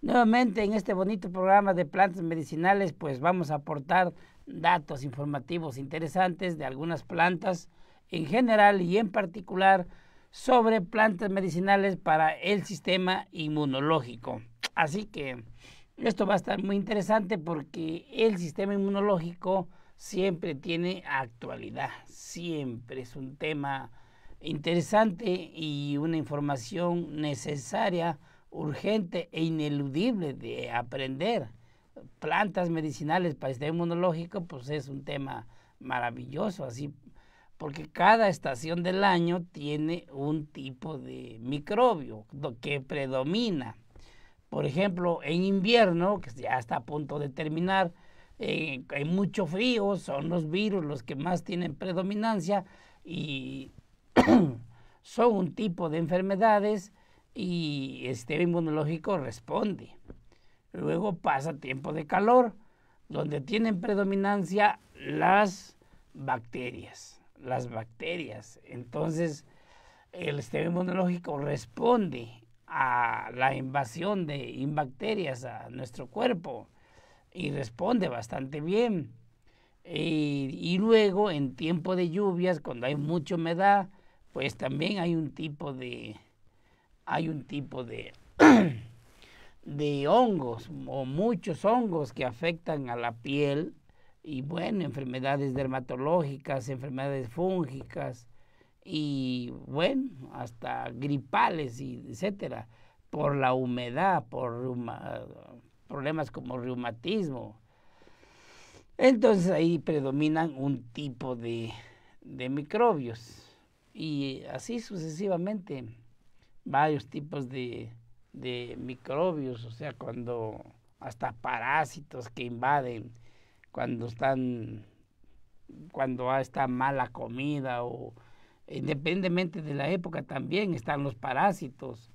Nuevamente en este bonito programa de plantas medicinales, pues vamos a aportar datos informativos interesantes de algunas plantas en general y en particular sobre plantas medicinales para el sistema inmunológico. Así que esto va a estar muy interesante porque el sistema inmunológico siempre tiene actualidad, siempre es un tema interesante y una información necesaria urgente e ineludible de aprender plantas medicinales para el sistema inmunológico, pues es un tema maravilloso, así, porque cada estación del año tiene un tipo de microbio que predomina. Por ejemplo, en invierno, que ya está a punto de terminar, eh, hay mucho frío, son los virus los que más tienen predominancia y son un tipo de enfermedades y el sistema inmunológico responde. Luego pasa tiempo de calor, donde tienen predominancia las bacterias. Las bacterias. Entonces, el sistema inmunológico responde a la invasión de bacterias a nuestro cuerpo y responde bastante bien. Y, y, luego en tiempo de lluvias, cuando hay mucha humedad, pues también hay un tipo de, hay un tipo de, de hongos o muchos hongos que afectan a la piel y bueno, enfermedades dermatológicas, enfermedades fúngicas y bueno, hasta gripales y etcétera, por la humedad, por problemas como reumatismo. Entonces ahí predominan un tipo de, de microbios y así sucesivamente varios tipos de, de microbios, o sea, cuando hasta parásitos que invaden, cuando están, cuando está mala comida o independientemente de la época también están los parásitos.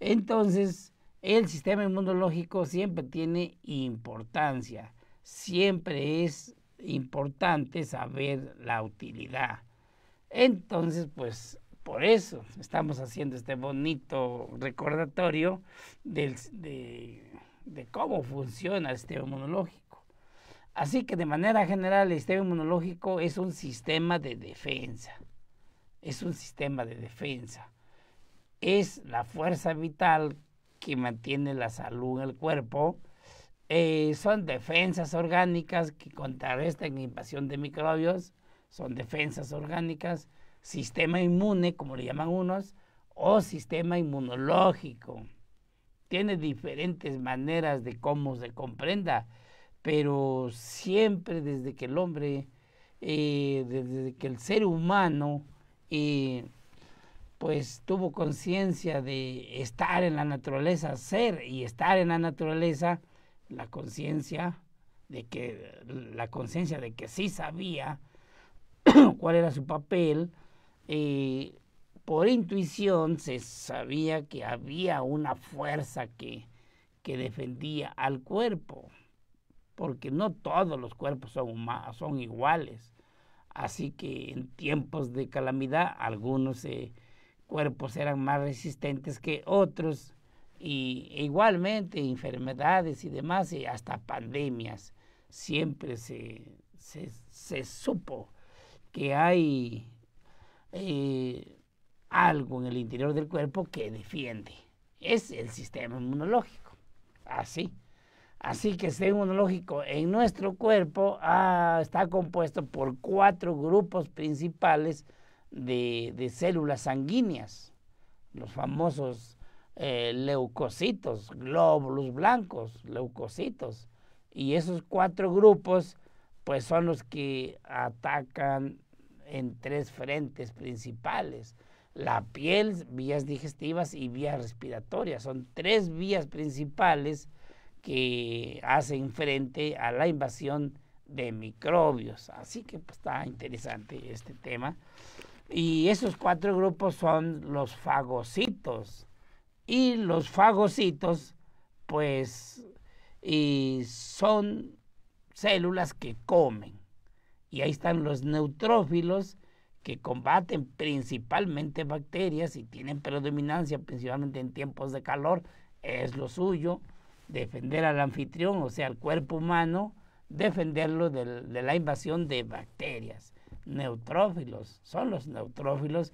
Entonces, el sistema inmunológico siempre tiene importancia, siempre es importante saber la utilidad. Entonces, pues por eso estamos haciendo este bonito recordatorio de, cómo funciona el sistema inmunológico. Así que de manera general el sistema inmunológico es un sistema de defensa. Es un sistema de defensa. Es la fuerza vital que mantiene la salud en el cuerpo. Eh, son defensas orgánicas que contrarrestan la invasión de microbios. Son defensas orgánicas sistema inmune, como le llaman unos, o sistema inmunológico. Tiene diferentes maneras de cómo se comprenda, pero siempre desde que el hombre, eh, desde que el ser humano, eh, pues tuvo conciencia de estar en la naturaleza, ser y estar en la naturaleza, la conciencia de que la conciencia de que sí sabía cuál era su papel, eh, por intuición se sabía que había una fuerza que, que defendía al cuerpo, porque no todos los cuerpos son, son iguales. Así que en tiempos de calamidad algunos eh, cuerpos eran más resistentes que otros y igualmente enfermedades y demás y hasta pandemias. Siempre se, se supo que hay eh, algo en el interior del cuerpo que defiende. Es el sistema inmunológico. Así. Así que el sistema inmunológico en nuestro cuerpo ah, está compuesto por cuatro grupos principales de, células sanguíneas, los famosos eh, leucocitos, glóbulos blancos, leucocitos. Y esos cuatro grupos pues son los que atacan en tres frentes principales. La piel, vías digestivas y vías respiratorias. Son tres vías principales que hacen frente a la invasión de microbios. Así que pues, está interesante este tema. Y esos cuatro grupos son los fagocitos. Y los fagocitos, pues, son células que comen. Y ahí están los neutrófilos que combaten principalmente bacterias y tienen predominancia principalmente en tiempos de calor. Es lo suyo, defender al anfitrión, o sea, al cuerpo humano, defenderlo de, la invasión de bacterias. Neutrófilos, son los neutrófilos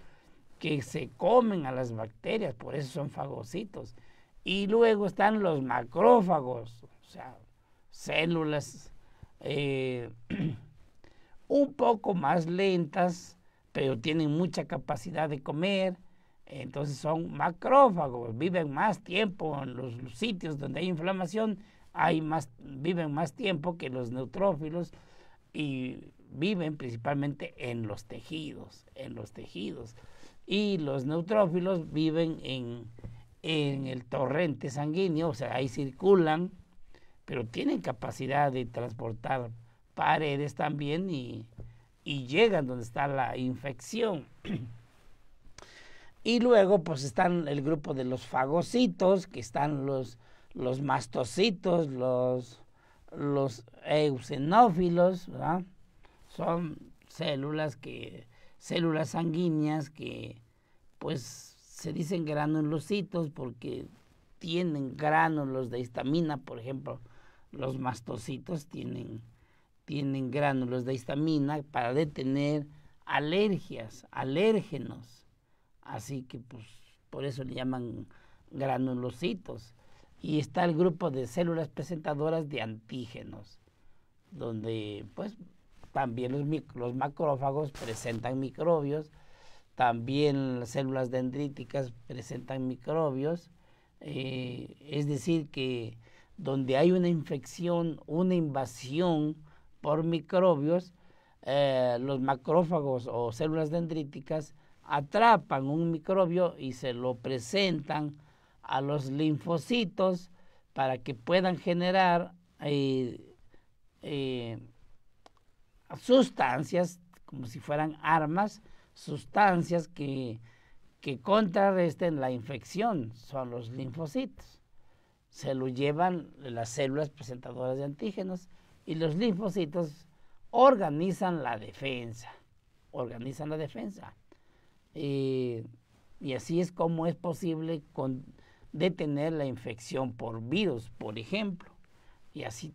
que se comen a las bacterias, por eso son fagocitos. Y luego están los macrófagos, o sea, células eh, un poco más lentas, pero tienen mucha capacidad de comer, entonces son macrófagos, viven más tiempo en los, sitios donde hay inflamación, hay más, viven más tiempo que los neutrófilos y viven principalmente en los tejidos, en los tejidos. Y los neutrófilos viven en, en el torrente sanguíneo, o sea, ahí circulan, pero tienen capacidad de transportar paredes también y, y llegan donde está la infección. y luego pues están el grupo de los fagocitos, que están los, los mastocitos, los, los eusenófilos, ¿verdad? Son células que células sanguíneas que pues se dicen granulocitos porque tienen gránulos de histamina, por ejemplo, los mastocitos tienen tienen gránulos de histamina para detener alergias, alérgenos. Así que pues por eso le llaman granulocitos. Y está el grupo de células presentadoras de antígenos, donde pues también los, macrófagos presentan microbios, también las células dendríticas presentan microbios. Eh, es decir, que donde hay una infección, una invasión por microbios, eh, los macrófagos o células dendríticas atrapan un microbio y se lo presentan a los linfocitos para que puedan generar eh, eh, sustancias, como si fueran armas, sustancias que, que contrarresten la infección, son los linfocitos. Se lo llevan las células presentadoras de antígenos y los linfocitos organizan la defensa, organizan la defensa. y así es como es posible con, detener la infección por virus, por ejemplo. Y así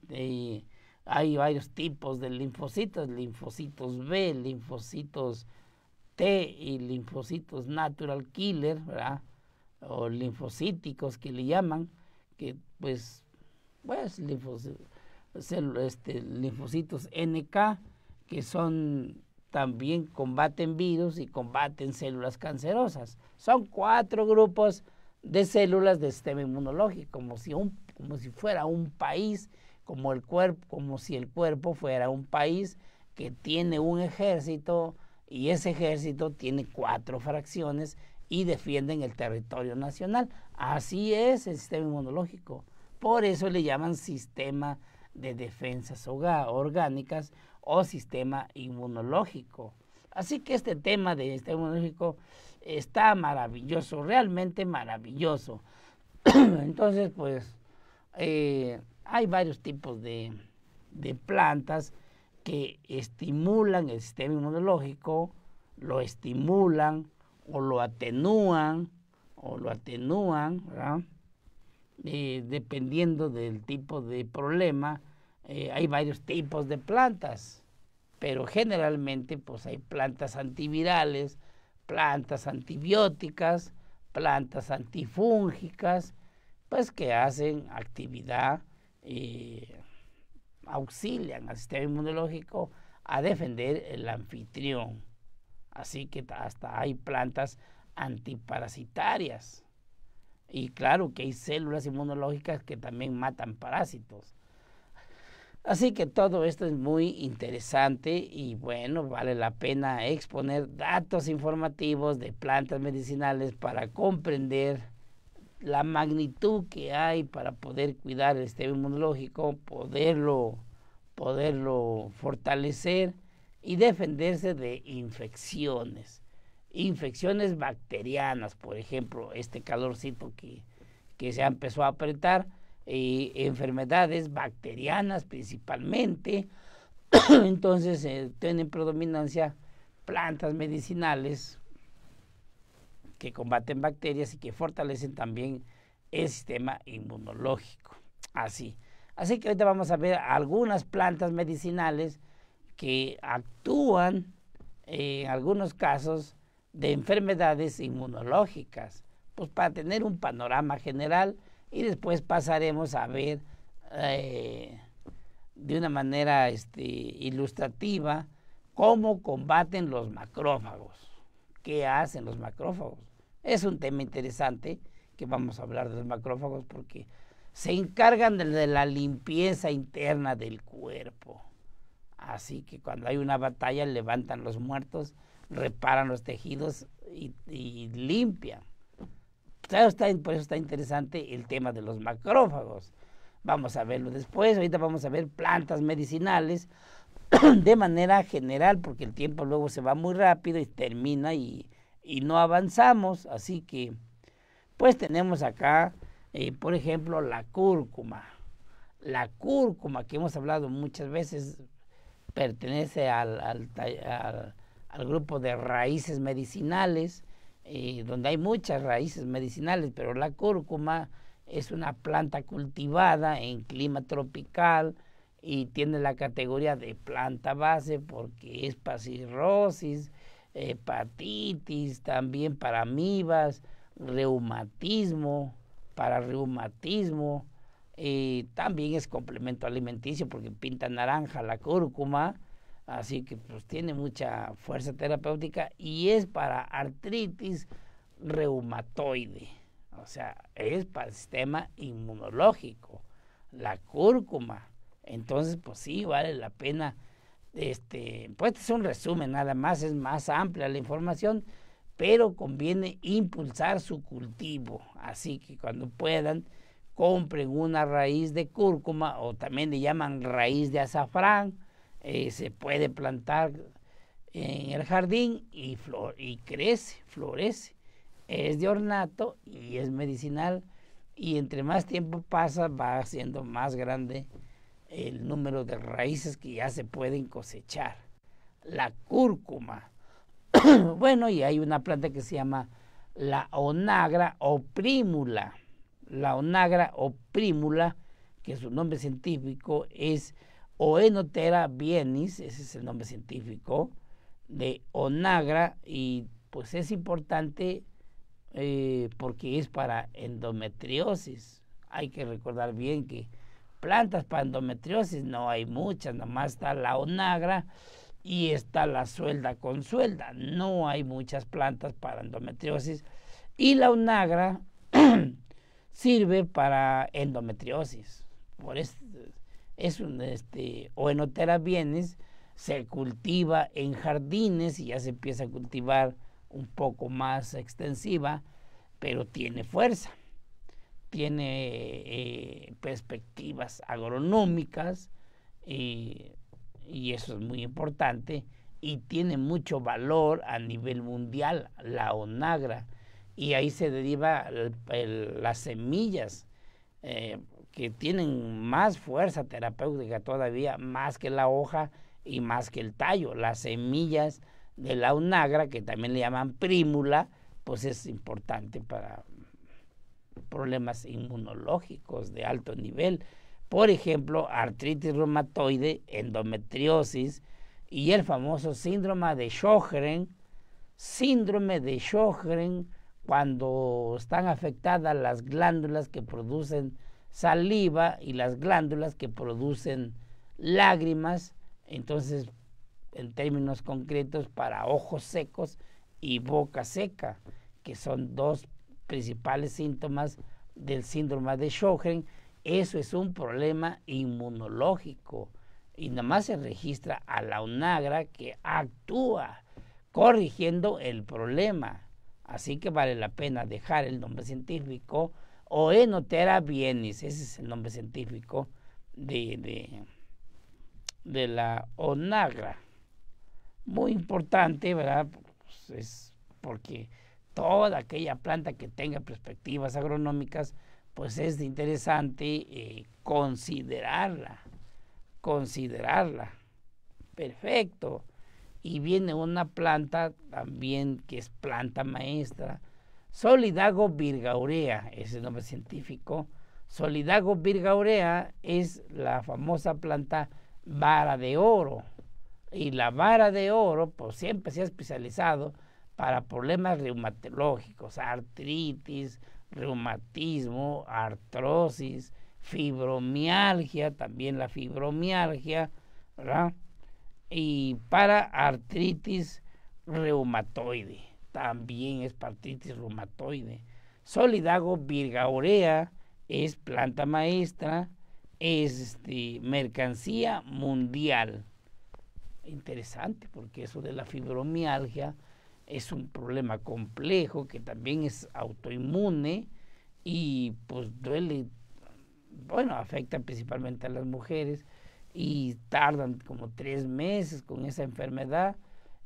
hay varios tipos de linfocitos, linfocitos B, linfocitos T y linfocitos natural killer, ¿verdad? O linfocíticos que le llaman, que pues, pues linfocitos este, linfocitos NK, que son también combaten virus y combaten células cancerosas. Son cuatro grupos de células del sistema inmunológico, como si, un, como si fuera un país, como, el cuerpo, como si el cuerpo fuera un país que tiene un ejército y ese ejército tiene cuatro fracciones y defienden el territorio nacional. Así es el sistema inmunológico. Por eso le llaman sistema de defensas orgánicas o sistema inmunológico. Así que este tema del sistema inmunológico está maravilloso, realmente maravilloso. Entonces, pues, eh, hay varios tipos de, plantas que estimulan el sistema inmunológico, lo estimulan o lo atenúan, o lo atenúan, eh, dependiendo del tipo de problema eh, hay varios tipos de plantas, pero generalmente pues hay plantas antivirales, plantas antibióticas, plantas antifúngicas, pues que hacen actividad y eh, auxilian al sistema inmunológico a defender el anfitrión. Así que hasta hay plantas antiparasitarias. Y claro que hay células inmunológicas que también matan parásitos. Así que todo esto es muy interesante y bueno, vale la pena exponer datos informativos de plantas medicinales para comprender la magnitud que hay para poder cuidar el sistema inmunológico, poderlo, fortalecer y defenderse de infecciones. Infecciones bacterianas, por ejemplo, este calorcito que, que se empezó a apretar eh, enfermedades bacterianas principalmente. Entonces eh, tienen predominancia plantas medicinales que combaten bacterias y que fortalecen también el sistema inmunológico. Así. Así que ahorita vamos a ver algunas plantas medicinales que actúan eh, en algunos casos de enfermedades inmunológicas. Pues para tener un panorama general y después pasaremos a ver eh, de una manera este, ilustrativa cómo combaten los macrófagos, qué hacen los macrófagos. Es un tema interesante que vamos a hablar de los macrófagos porque se encargan de, la limpieza interna del cuerpo. Así que cuando hay una batalla levantan los muertos, reparan los tejidos y limpian por eso está interesante el tema de los macrófagos. Vamos a verlo después. Ahorita vamos a ver plantas medicinales de manera general, porque el tiempo luego se va muy rápido y termina y, no avanzamos. Así que, pues tenemos acá, eh, por ejemplo, la cúrcuma. La cúrcuma, que hemos hablado muchas veces, pertenece al grupo de raíces medicinales eh, donde hay muchas raíces medicinales, pero la cúrcuma es una planta cultivada en clima tropical y tiene la categoría de planta base porque es para cirrosis, eh, hepatitis, también para amibas, reumatismo, para reumatismo, eh, también es complemento alimenticio porque pinta naranja la cúrcuma así que pues tiene mucha fuerza terapéutica y es para artritis reumatoide, o sea, es para el sistema inmunológico, la cúrcuma. Entonces, pues sí, vale la pena. Este, pues este es un resumen, nada más es más amplia la información, pero conviene impulsar su cultivo. Así que cuando puedan, compren una raíz de cúrcuma o también le llaman raíz de azafrán eh, se puede plantar en el jardín y, y crece, florece. Es de ornato y es medicinal. Y entre más tiempo pasa, va siendo más grande el número de raíces que ya se pueden cosechar. La cúrcuma. bueno, y hay una planta que se llama la onagra o primula. La onagra o primula, que su nombre científico es Oenotera bienis, ese es el nombre científico, de Onagra y pues es importante eh, porque es para endometriosis. Hay que recordar bien que plantas para endometriosis no hay muchas, nomás está la Onagra y está la suelda con suelda. No hay muchas plantas para endometriosis y la Onagra sirve para endometriosis. Por eso es un, este, o en otras bienes, se cultiva en jardines y ya se empieza a cultivar un poco más extensiva, pero tiene fuerza, tiene eh, perspectivas agronómicas eh, y, eso es muy importante y tiene mucho valor a nivel mundial, la onagra, y ahí se deriva las semillas eh, que tienen más fuerza terapéutica todavía, más que la hoja y más que el tallo. Las semillas de la unagra, que también le llaman prímula, pues es importante para problemas inmunológicos de alto nivel. Por ejemplo, artritis reumatoide, endometriosis y el famoso síndrome de Sjögren, síndrome de Sjögren cuando están afectadas las glándulas que producen saliva y las glándulas que producen lágrimas, entonces en términos concretos para ojos secos y boca seca, que son dos principales síntomas del síndrome de Sjögren, eso es un problema inmunológico y nada más se registra a la UNAGRA que actúa corrigiendo el problema. Así que vale la pena dejar el nombre científico Oenothera vienes, Ese es el nombre científico de, de, la onagra. Muy importante, ¿verdad? Pues, es porque toda aquella planta que tenga perspectivas agronómicas, pues es interesante eh, considerarla, considerarla. Perfecto. Y viene una planta también que es planta maestra, Solidago virgaurea es el nombre científico. Solidago virgaurea es la famosa planta vara de oro. Y la vara de oro pues, siempre se ha especializado para problemas reumatológicos, artritis, reumatismo, artrosis, fibromialgia, también la fibromialgia, ¿verdad? Y para artritis reumatoide también es partitis reumatoide. Solidago virgaurea es planta maestra, es este, mercancía mundial. Interesante, porque eso de la fibromialgia es un problema complejo que también es autoinmune y pues duele, bueno, afecta principalmente a las mujeres y tardan como tres meses con esa enfermedad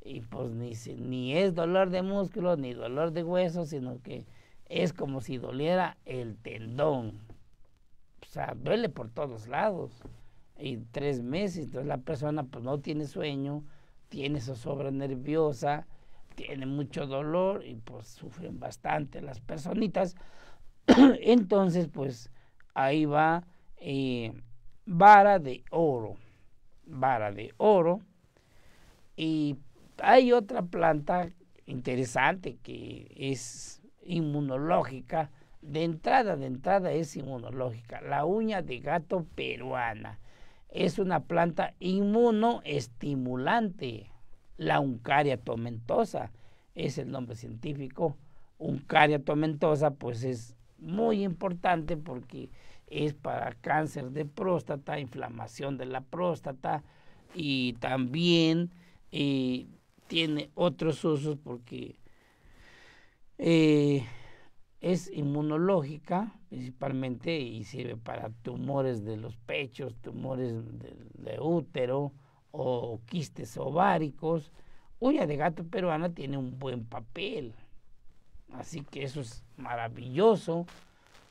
y pues ni, ni es dolor de músculo ni dolor de hueso, sino que es como si doliera el tendón. O sea, duele por todos lados. Y tres meses, entonces la persona pues no tiene sueño, tiene zozobra nerviosa, tiene mucho dolor y pues sufren bastante las personitas. entonces pues ahí va eh, vara de oro, vara de oro y hay otra planta interesante que es inmunológica, de entrada, de entrada es inmunológica, la uña de gato peruana. Es una planta inmunoestimulante. La uncaria tomentosa es el nombre científico. Uncaria tomentosa pues es muy importante porque es para cáncer de próstata, inflamación de la próstata y también... Eh, tiene otros usos porque eh, es inmunológica principalmente y sirve para tumores de los pechos, tumores de, útero o quistes ováricos. uña de gato peruana tiene un buen papel, así que eso es maravilloso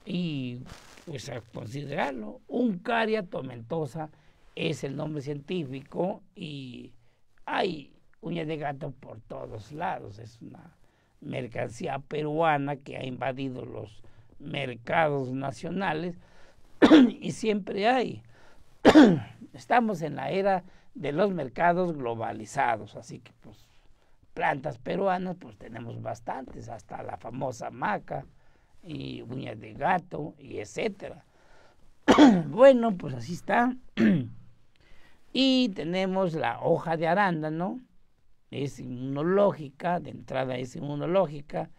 y pues a considerarlo. Uncaria tomentosa es el nombre científico y hay uña de gato por todos lados. Es una mercancía peruana que ha invadido los mercados nacionales y siempre hay. Estamos en la era de los mercados globalizados, así que pues plantas peruanas pues tenemos bastantes, hasta la famosa maca y uñas de gato y etcétera. bueno, pues así está. y tenemos la hoja de arándano, es inmunológica, de entrada es inmunológica,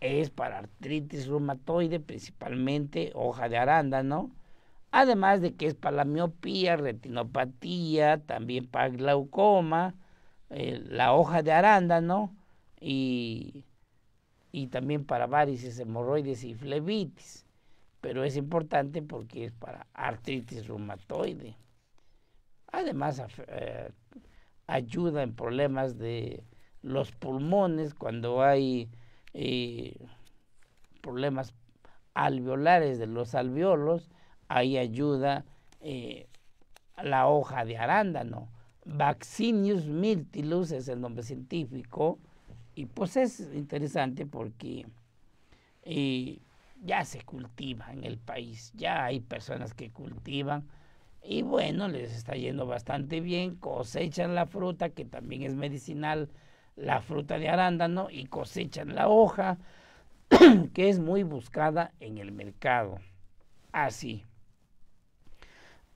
es para artritis reumatoide, principalmente hoja de arándano, además de que es para la miopía, retinopatía, también para glaucoma, eh, la hoja de arándano y, también para varices, hemorroides y flebitis. Pero es importante porque es para artritis reumatoide. Además, eh, ayuda en problemas de los pulmones, cuando hay eh, problemas alveolares de los alveolos, ahí ayuda eh, la hoja de arándano. Vaccinius miltilus es el nombre científico y pues es interesante porque eh, ya se cultiva en el país, ya hay personas que cultivan y bueno, les está yendo bastante bien, cosechan la fruta, que también es medicinal, la fruta de arándano, y cosechan la hoja, que es muy buscada en el mercado. Así.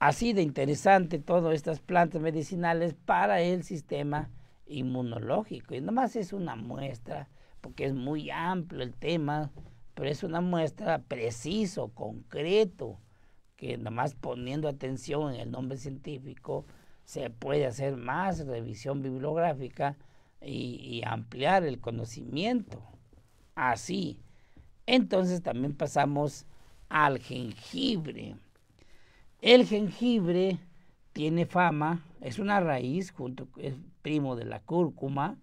Así de interesante todas estas plantas medicinales para el sistema inmunológico. Y nomás es una muestra, porque es muy amplio el tema, pero es una muestra preciso, concreto que nomás poniendo atención en el nombre científico se puede hacer más revisión bibliográfica y, ampliar el conocimiento. Así. Entonces también pasamos al jengibre. El jengibre tiene fama, es una raíz, junto, es primo de la cúrcuma,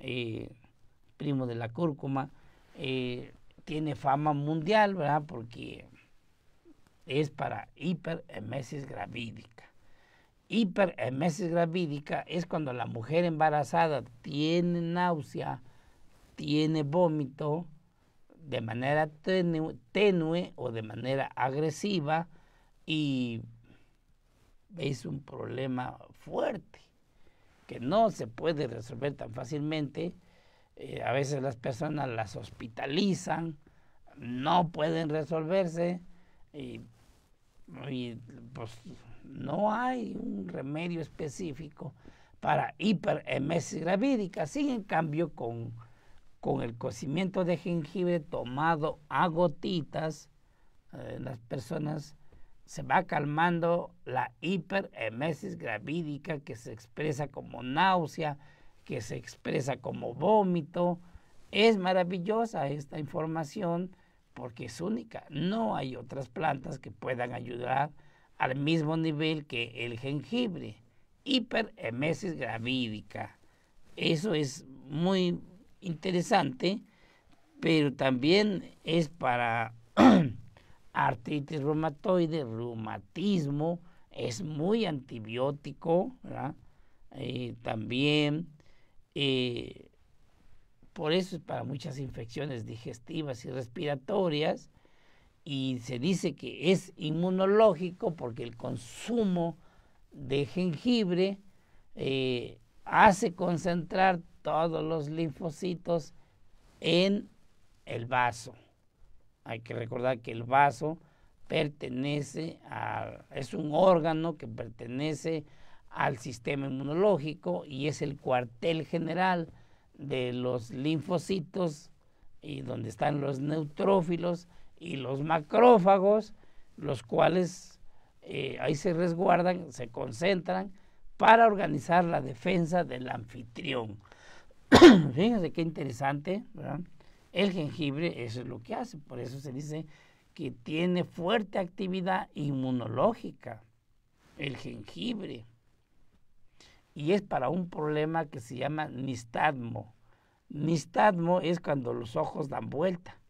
eh, primo de la cúrcuma, eh, tiene fama mundial, ¿verdad? Porque es para hiperemesis gravídica. Hiperemesis gravídica es cuando la mujer embarazada tiene náusea, tiene vómito de manera tenue, o de manera agresiva y es un problema fuerte que no se puede resolver tan fácilmente. Eh, a veces las personas las hospitalizan, no pueden resolverse y y pues no hay un remedio específico para hiperemesis gravídica. Sin en cambio, con, el cocimiento de jengibre tomado a gotitas, eh, las personas se va calmando la hiperemesis gravídica que se expresa como náusea, que se expresa como vómito. Es maravillosa esta información porque es única. No hay otras plantas que puedan ayudar al mismo nivel que el jengibre. Hiperemesis gravídica. Eso es muy interesante, pero también es para artritis reumatoide, reumatismo, es muy antibiótico, ¿verdad? Eh, también eh, por eso es para muchas infecciones digestivas y respiratorias. Y se dice que es inmunológico porque el consumo de jengibre eh, hace concentrar todos los linfocitos en el vaso. Hay que recordar que el vaso pertenece a, es un órgano que pertenece al sistema inmunológico y es el cuartel general de los linfocitos y donde están los neutrófilos y los macrófagos, los cuales eh, ahí se resguardan, se concentran para organizar la defensa del anfitrión. Fíjense qué interesante, ¿verdad? El jengibre, eso es lo que hace, por eso se dice que tiene fuerte actividad inmunológica, el jengibre y es para un problema que se llama nistadmo. Nistadmo es cuando los ojos dan vuelta,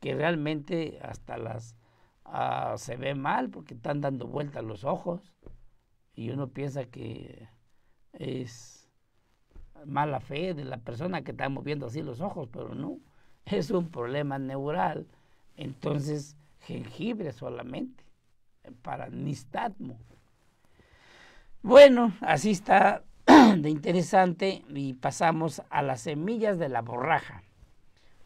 que realmente hasta las ah, se ve mal porque están dando vuelta los ojos y uno piensa que es mala fe de la persona que está moviendo así los ojos, pero no, es un problema neural, entonces jengibre solamente eh, para nistadmo. Bueno, así está de interesante y pasamos a las semillas de la borraja.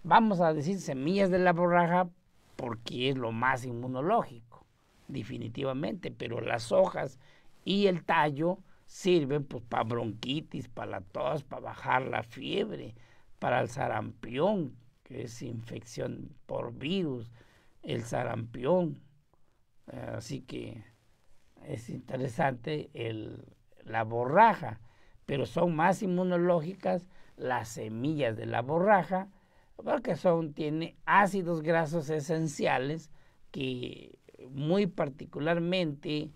Vamos a decir semillas de la borraja porque es lo más inmunológico, definitivamente, pero las hojas y el tallo sirven pues, para bronquitis, para la tos, para bajar la fiebre, para el sarampión, que es infección por virus, el sarampión. Así que es interesante la borraja, pero son más inmunológicas las semillas de la borraja, porque son, tiene ácidos grasos esenciales que muy particularmente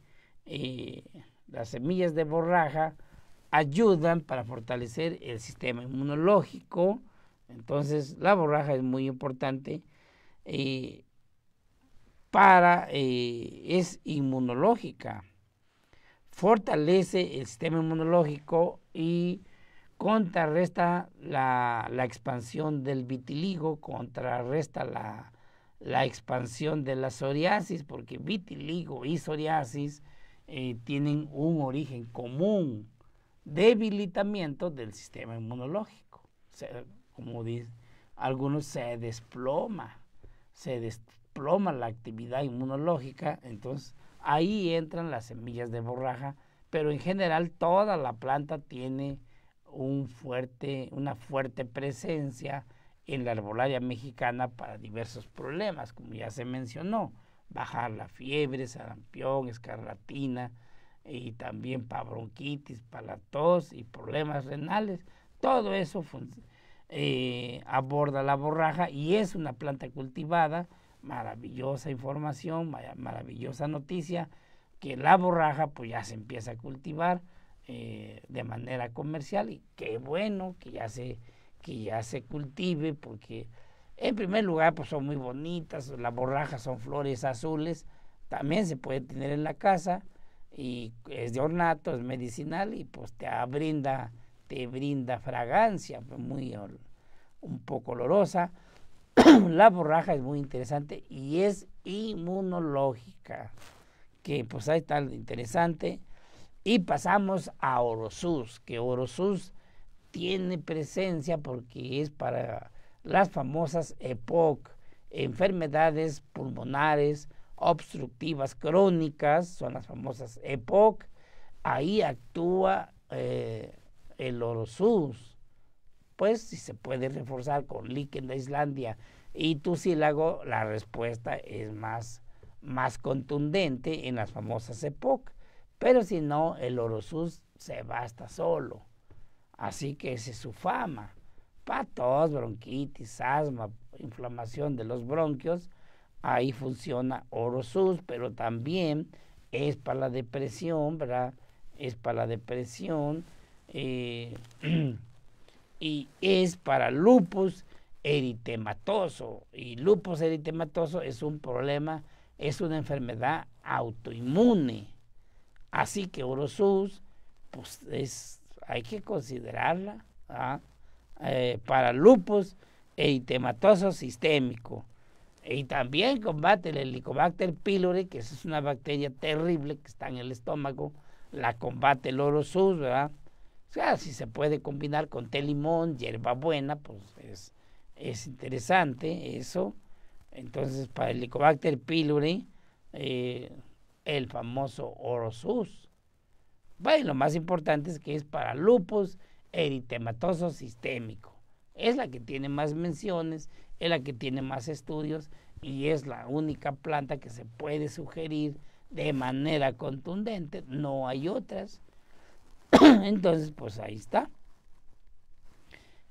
eh, las semillas de borraja ayudan para fortalecer el sistema inmunológico. Entonces la borraja es muy importante. Eh, eh, es inmunológica. Fortalece el sistema inmunológico y contrarresta la, expansión del vitiligo, contrarresta la, expansión de la psoriasis, porque vitiligo y psoriasis eh, tienen un origen común, debilitamiento del sistema inmunológico. como dicen algunos, se desploma, se ploma la actividad inmunológica, entonces ahí entran las semillas de borraja, pero en general toda la planta tiene un fuerte, una fuerte presencia en la herbolaria mexicana para diversos problemas, como ya se mencionó, bajar la fiebre, sarampión, escarlatina y también para bronquitis, para la tos y problemas renales. Todo eso eh, aborda la borraja y es una planta cultivada maravillosa información, maravillosa noticia, que la borraja pues ya se empieza a cultivar eh, de manera comercial y qué bueno que ya se, que ya se cultive porque en primer lugar pues son muy bonitas, las borrajas son flores azules, también se puede tener en la casa y es de ornato, es medicinal y pues te brinda, te brinda fragancia, pues, muy un poco olorosa la borraja es muy interesante y es inmunológica, que pues ahí está interesante. Y pasamos a Orosus, que Orosus tiene presencia porque es para las famosas EPOC, enfermedades pulmonares obstructivas crónicas, son las famosas EPOC. Ahí actúa eh, el Orosus pues si se puede reforzar con líquen de Islandia y Tucílago, la respuesta es más, más contundente en las famosas EPOC. Pero si no, el Orosus se basta solo. Así que esa es su fama. Patos, bronquitis, asma, inflamación de los bronquios, ahí funciona Orosus, pero también es para la depresión, ¿verdad? Es para la depresión. Eh, y es para lupus eritematoso. Y lupus eritematoso es un problema, es una enfermedad autoinmune. Así que Orosus, pues es, hay que considerarla ¿ah? eh, para lupus eritematoso sistémico. Y también combate el Helicobacter pylori, que es una bacteria terrible que está en el estómago, la combate el Orosus, ¿verdad? si se puede combinar con té limón, hierbabuena, pues es, interesante eso. Entonces, para el Helicobacter pylori, eh, el famoso Orosus. Bueno, lo más importante es que es para lupus eritematoso sistémico. Es la que tiene más menciones, es la que tiene más estudios y es la única planta que se puede sugerir de manera contundente. No hay otras. Entonces, pues ahí está.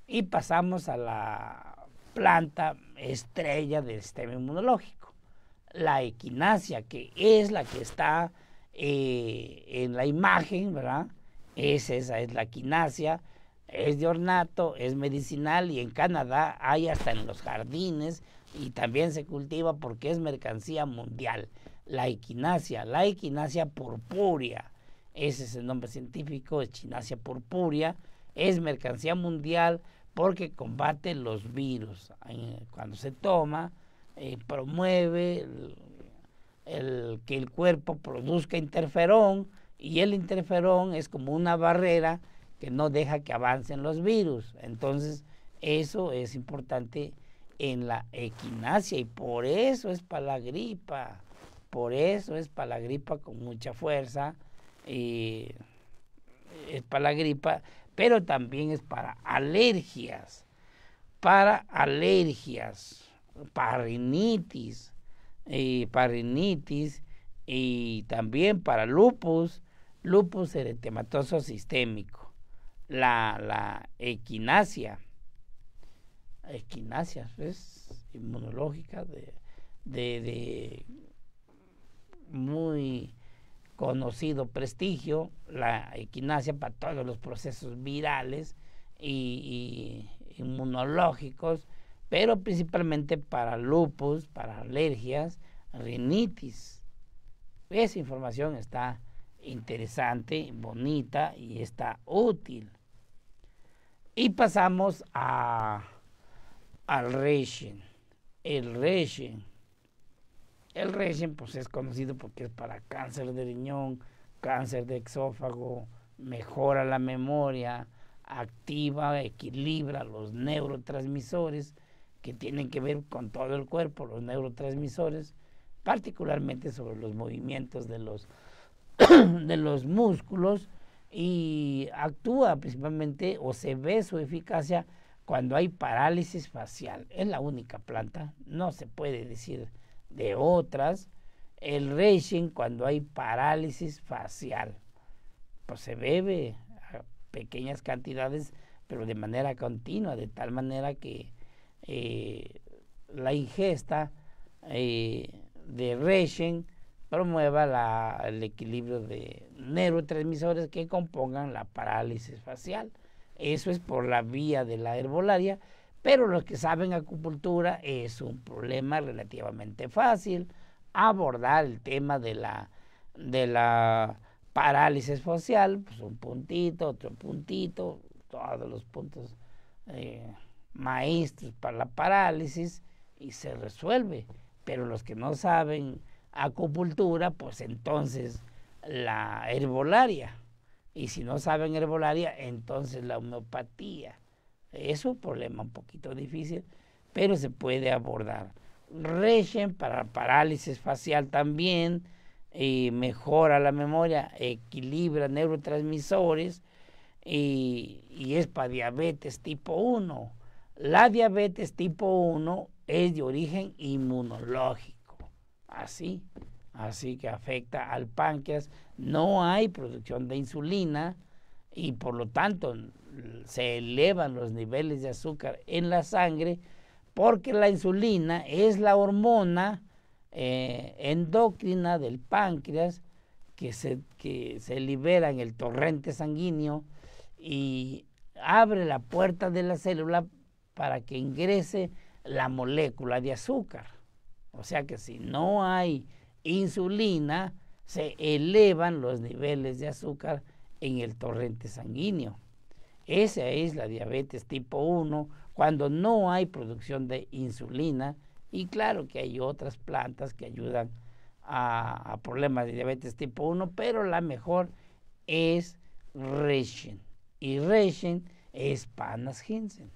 Y pasamos a la planta estrella del sistema inmunológico, la equinacia, que es la que está eh, en la imagen, ¿verdad? Es esa, es la equinacia, es de ornato, es medicinal y en Canadá hay hasta en los jardines y también se cultiva porque es mercancía mundial. La equinacia, la equinacia purpúrea ese es el nombre científico, es chinasia purpúrea, es mercancía mundial porque combate los virus. Cuando se toma, eh, promueve que el cuerpo produzca interferón y el interferón es como una barrera que no deja que avancen los virus. Entonces, eso es importante en la equinacia y por eso es para la gripa, por eso es para la gripa con mucha fuerza eh, es para la gripa, pero también es para alergias, para alergias, rinitis eh, rinitis y también para lupus, lupus eritematoso sistémico, la, la equinasia, es inmunológica de, de muy conocido prestigio, la equinasia para todos los procesos virales y, inmunológicos, pero principalmente para lupus, para alergias, rinitis. Esa información está interesante, bonita y está útil. Y pasamos a, al Reishin. El Reishin el régimen pues es conocido porque es para cáncer de riñón, cáncer de exófago, mejora la memoria, activa, equilibra los neurotransmisores que tienen que ver con todo el cuerpo, los neurotransmisores, particularmente sobre los movimientos de los, de los músculos y actúa principalmente o se ve su eficacia cuando hay parálisis facial. Es la única planta, no se puede decir de otras, el Racing cuando hay parálisis facial, pues se bebe a pequeñas cantidades, pero de manera continua, de tal manera que eh, la ingesta eh, de Racing promueva el equilibrio de neurotransmisores que compongan la parálisis facial. Eso es por la vía de la herbolaria pero los que saben acupuntura es un problema relativamente fácil abordar el tema de la, de la parálisis facial, pues un puntito, otro puntito, todos los puntos eh, maestros para la parálisis y se resuelve. Pero los que no saben acupuntura, pues entonces la herbolaria. Y si no saben herbolaria, entonces la homeopatía. Es un problema un poquito difícil, pero se puede abordar. Regen para parálisis facial también, y eh, mejora la memoria, equilibra neurotransmisores y, y es para diabetes tipo 1. La diabetes tipo 1 es de origen inmunológico, así, así que afecta al páncreas. No hay producción de insulina y por lo tanto se elevan los niveles de azúcar en la sangre porque la insulina es la hormona eh, endocrina del páncreas que se libera en el torrente sanguíneo y abre la puerta de la célula para que ingrese la molécula de azúcar. O sea que si no hay insulina, se elevan los niveles de azúcar en el torrente sanguíneo. Esa es la diabetes tipo 1 cuando no hay producción de insulina y claro que hay otras plantas que ayudan a, problemas de diabetes tipo 1, pero la mejor es reishi Y reishi es Panas Ginseng.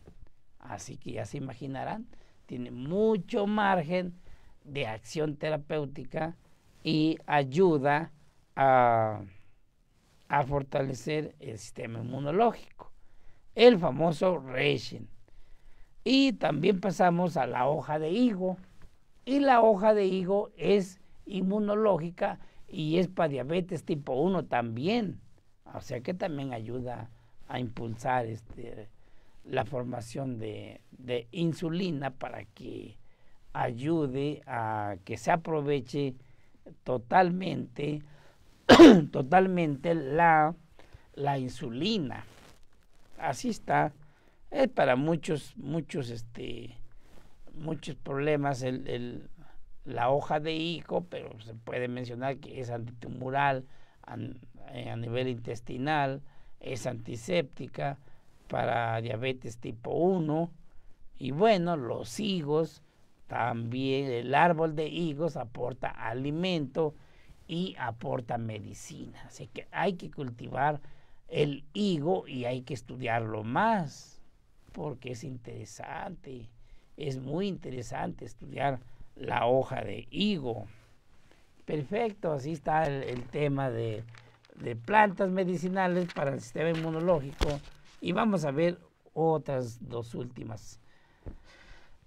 Así que ya se imaginarán, tiene mucho margen de acción terapéutica y ayuda a fortalecer el sistema inmunológico el famoso Rechen. Y también pasamos a la hoja de higo. Y la hoja de higo es inmunológica y es para diabetes tipo 1 también. O sea que también ayuda a impulsar este, la formación de, insulina para que ayude a que se aproveche totalmente, totalmente la, la insulina así está. Es para muchos, muchos, este, muchos problemas la hoja de higo, pero se puede mencionar que es antitumoral eh, a nivel intestinal, es antiséptica para diabetes tipo 1 y bueno, los higos también, el árbol de higos aporta alimento y aporta medicina, así que hay que cultivar el higo y hay que estudiarlo más porque es interesante, es muy interesante estudiar la hoja de higo. Perfecto, así está el, tema de, de, plantas medicinales para el sistema inmunológico y vamos a ver otras dos últimas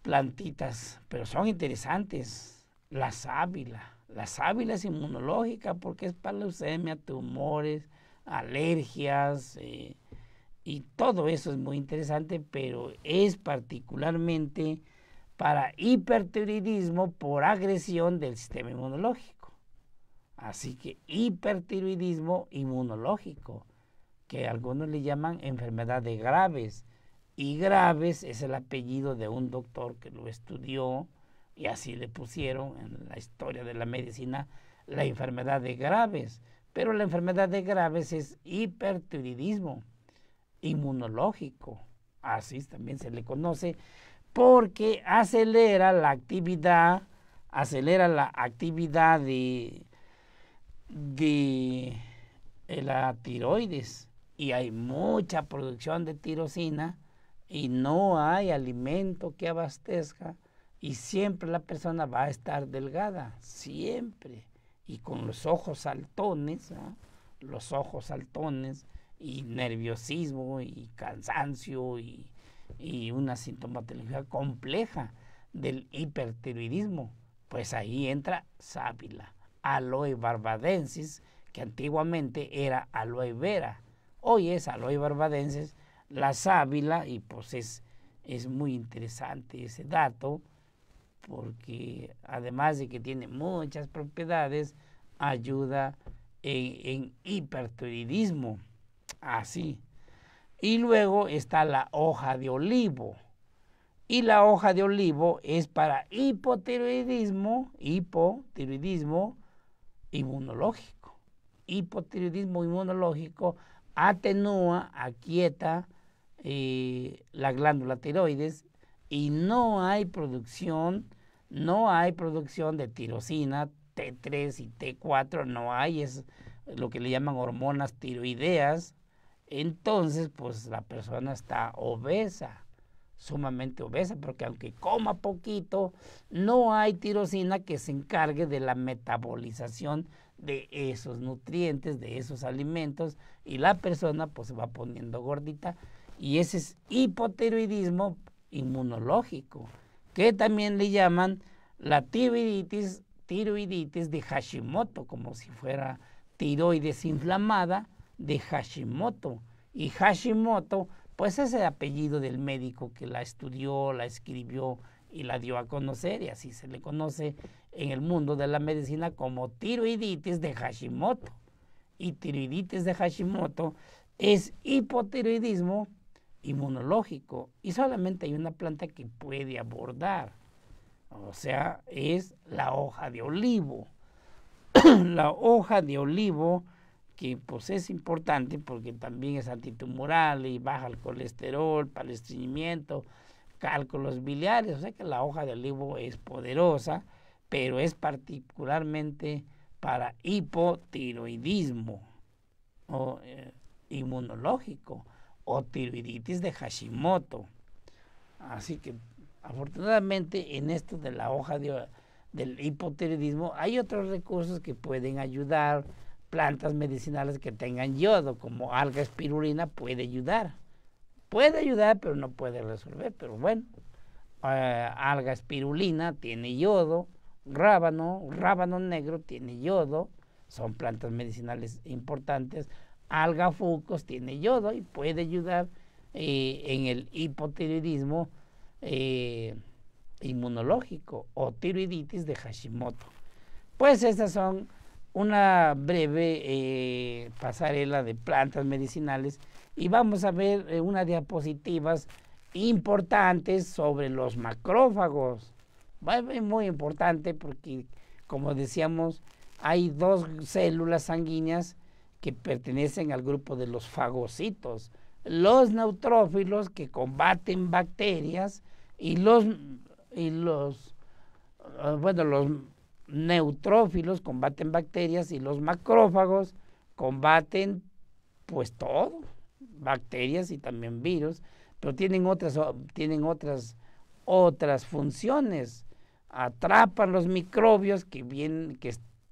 plantitas, pero son interesantes. La sábila, las sábila es inmunológica porque es para leucemia, tumores, alergias eh, y todo eso es muy interesante, pero es particularmente para hipertiroidismo por agresión del sistema inmunológico. Así que hipertiroidismo inmunológico, que algunos le llaman enfermedad de graves. Y graves es el apellido de un doctor que lo estudió y así le pusieron en la historia de la medicina la enfermedad de graves pero la enfermedad de graves es hipertiroidismo inmunológico, así también se le conoce, porque acelera la actividad, acelera la actividad de, eh, la tiroides y hay mucha producción de tirosina y no hay alimento que abastezca y siempre la persona va a estar delgada, siempre y con los ojos saltones, los ojos saltones y nerviosismo y cansancio y, y una sintomatología compleja del hipertiroidismo, pues ahí entra sábila, aloe barbadensis, que antiguamente era aloe vera, hoy es aloe barbadensis, la sábila, y pues es muy interesante ese dato, porque además de que tiene muchas propiedades, ayuda en, hipertiroidismo, Así. Y luego está la hoja de olivo. Y la hoja de olivo es para hipotiroidismo, hipotiroidismo inmunológico. Hipotiroidismo inmunológico atenúa, aquieta eh, la glándula tiroides y no hay producción, no hay producción de tirosina, T3 y T4, no hay, es lo que le llaman hormonas tiroideas, entonces pues la persona está obesa, sumamente obesa, porque aunque coma poquito, no hay tirosina que se encargue de la metabolización de esos nutrientes, de esos alimentos, y la persona pues se va poniendo gordita. Y ese es hipotiroidismo inmunológico, que también le llaman la tiroiditis, tiroiditis de Hashimoto, como si fuera tiroides inflamada de Hashimoto. Y Hashimoto, pues es el apellido del médico que la estudió, la escribió y la dio a conocer, y así se le conoce en el mundo de la medicina como tiroiditis de Hashimoto. Y tiroiditis de Hashimoto es hipotiroidismo inmunológico y solamente hay una planta que puede abordar, o sea, es la hoja de olivo. la hoja de olivo que pues es importante porque también es antitumoral y baja el colesterol, para estreñimiento, cálculos biliares, o sea que la hoja de olivo es poderosa, pero es particularmente para hipotiroidismo o eh, inmunológico o tiroiditis de Hashimoto. Así que afortunadamente en esto de la hoja del hipotiroidismo hay otros recursos que pueden ayudar, plantas medicinales que tengan yodo, como alga espirulina, puede ayudar. Puede ayudar, pero no puede resolver, pero bueno. Eh, alga espirulina tiene yodo, rábano, rábano negro tiene yodo, son plantas medicinales importantes alga Fucos tiene yodo y puede ayudar eh, en el hipotiroidismo eh, inmunológico o tiroiditis de Hashimoto. Pues estas son una breve eh, pasarela de plantas medicinales y vamos a ver unas diapositivas importantes sobre los macrófagos. Muy importante porque, como decíamos, hay dos células sanguíneas que pertenecen al grupo de los fagocitos, los neutrófilos que combaten bacterias y los y los ah, bueno, los neutrófilos combaten bacterias y los macrófagos combaten pues todo, bacterias y también virus, pero tienen otras tienen otras otras funciones. Atrapan los microbios que vienen que,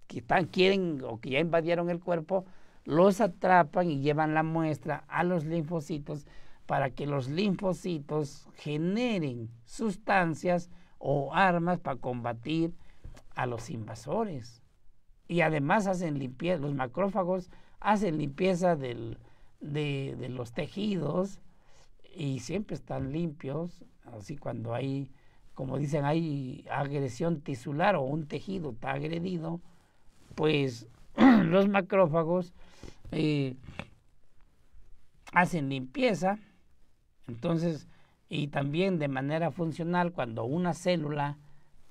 están quieren o que ya invadieron el cuerpo los atrapan y llevan la muestra a los linfocitos para que los linfocitos generen sustancias o armas para combatir a los invasores. Y además hacen limpieza, los macrófagos hacen limpieza de, de, los tejidos y siempre están limpios, así cuando hay, como dicen, hay agresión tisular o un tejido está agredido, pues los macrófagos eh, hacen limpieza, entonces, y también de manera funcional, cuando una célula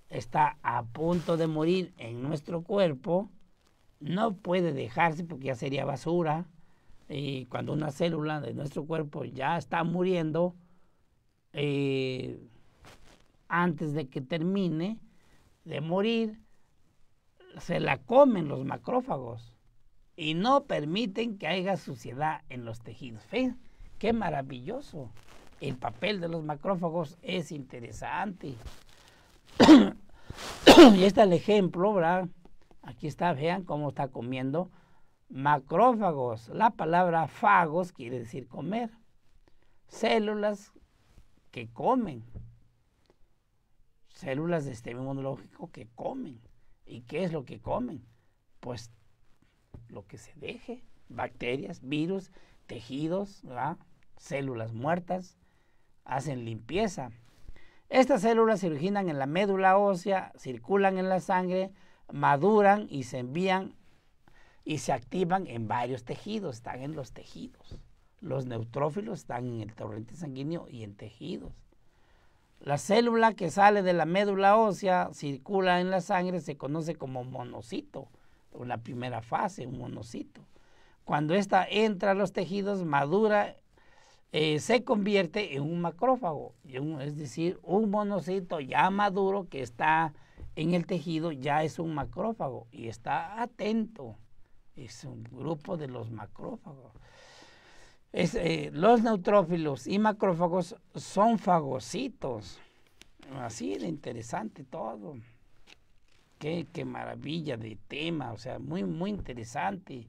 está a punto de morir en nuestro cuerpo, no puede dejarse porque ya sería basura. Y cuando una célula de nuestro cuerpo ya está muriendo, eh, antes de que termine de morir, se la comen los macrófagos y no permiten que haya suciedad en los tejidos. ¿Ven? ¡Qué maravilloso! El papel de los macrófagos es interesante. y este el ejemplo, ¿verdad? Aquí está, vean cómo está comiendo. Macrófagos. La palabra fagos quiere decir comer. Células que comen. Células de este inmunológico que comen. ¿Y qué es lo que comen? Pues lo que se deje, bacterias, virus, tejidos, células muertas, hacen limpieza. Estas células se originan en la médula ósea, circulan en la sangre, maduran y se envían y se activan en varios tejidos, están en los tejidos. Los neutrófilos están en el torrente sanguíneo y en tejidos. La célula que sale de la médula ósea, circula en la sangre, se conoce como monocito una la primera fase, un monocito. Cuando ésta entra a los tejidos, madura, eh, se convierte en un macrófago, es decir, un monocito ya maduro que está en el tejido ya es un macrófago y está atento. Es un grupo de los macrófagos. Eh, los neutrófilos y macrófagos son fagocitos. Así de interesante todo. Qué, maravilla de tema, o sea, muy, muy interesante.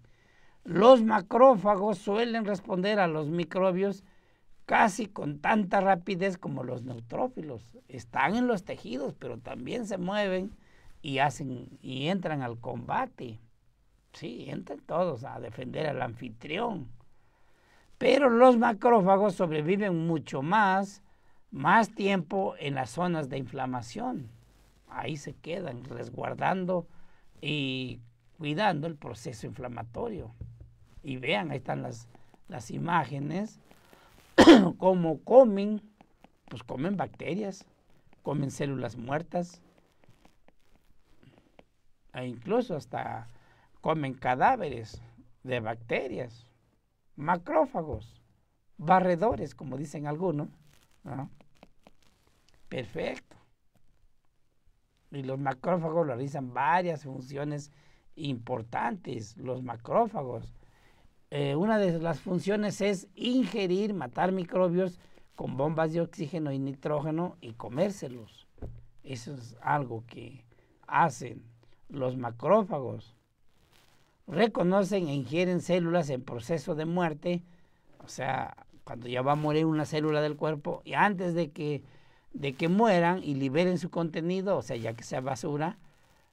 Los macrófagos suelen responder a los microbios casi con tanta rapidez como los neutrófilos. Están en los tejidos, pero también se mueven y hacen y entran al combate. Sí, entran todos a defender al anfitrión. Pero los macrófagos sobreviven mucho más, más tiempo en las zonas de inflamación ahí se quedan resguardando y cuidando el proceso inflamatorio. Y vean, ahí están las, imágenes, cómo comen, pues comen bacterias, comen células muertas, e incluso hasta comen cadáveres de bacterias, macrófagos, barredores, como dicen algunos. Perfecto. Y los macrófagos realizan varias funciones importantes, los macrófagos. Eh, una de las funciones es ingerir, matar microbios con bombas de oxígeno y nitrógeno y comérselos. Eso es algo que hacen los macrófagos. Reconocen e ingieren células en proceso de muerte, o sea, cuando ya va a morir una célula del cuerpo, y antes de que de que mueran y liberen su contenido, o sea, ya que sea basura,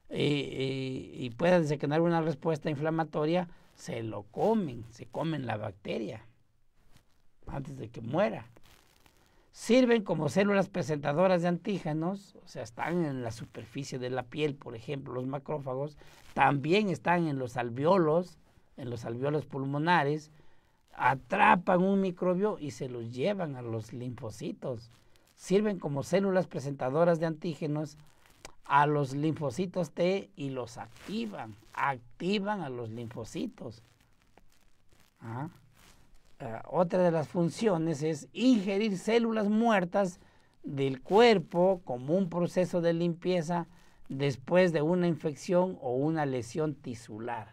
eh, eh, y puedan desencadenar una respuesta inflamatoria, se lo comen, se comen la bacteria antes de que muera. Sirven como células presentadoras de antígenos, o sea, están en la superficie de la piel, por ejemplo, los macrófagos, también están en los alveolos, en los alveolos pulmonares, atrapan un microbio y se los llevan a los linfocitos sirven como células presentadoras de antígenos a los linfocitos T y los activan. Activan a los linfocitos. Ah, ah, otra de las funciones es ingerir células muertas del cuerpo como un proceso de limpieza después de una infección o una lesión tisular.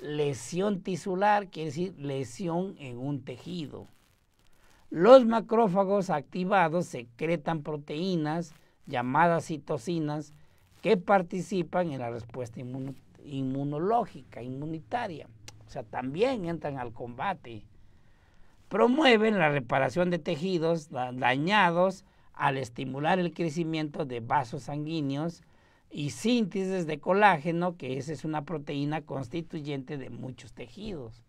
Lesión tisular quiere decir lesión en un tejido. Los macrófagos activados secretan proteínas llamadas citocinas que participan en la respuesta inmunológica, inmunitaria. O sea, también entran al combate. Promueven la reparación de tejidos dañados al estimular el crecimiento de vasos sanguíneos y síntesis de colágeno, que esa es una proteína constituyente de muchos tejidos.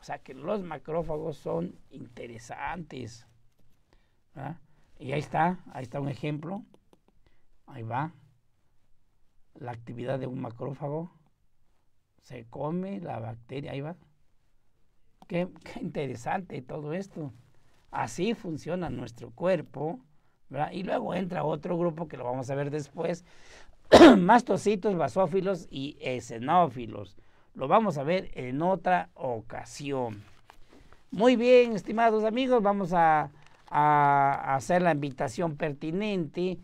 O sea que los macrófagos son interesantes. ¿verdad? Y ahí está, ahí está un ejemplo. Ahí va. La actividad de un macrófago. Se come la bacteria, ahí va. Qué, interesante todo esto. Así funciona nuestro cuerpo. ¿verdad? Y luego entra otro grupo que lo vamos a ver después. mastocitos, basófilos y escenófilos. Lo vamos a ver en otra ocasión. Muy bien, estimados amigos, vamos a, hacer la invitación pertinente.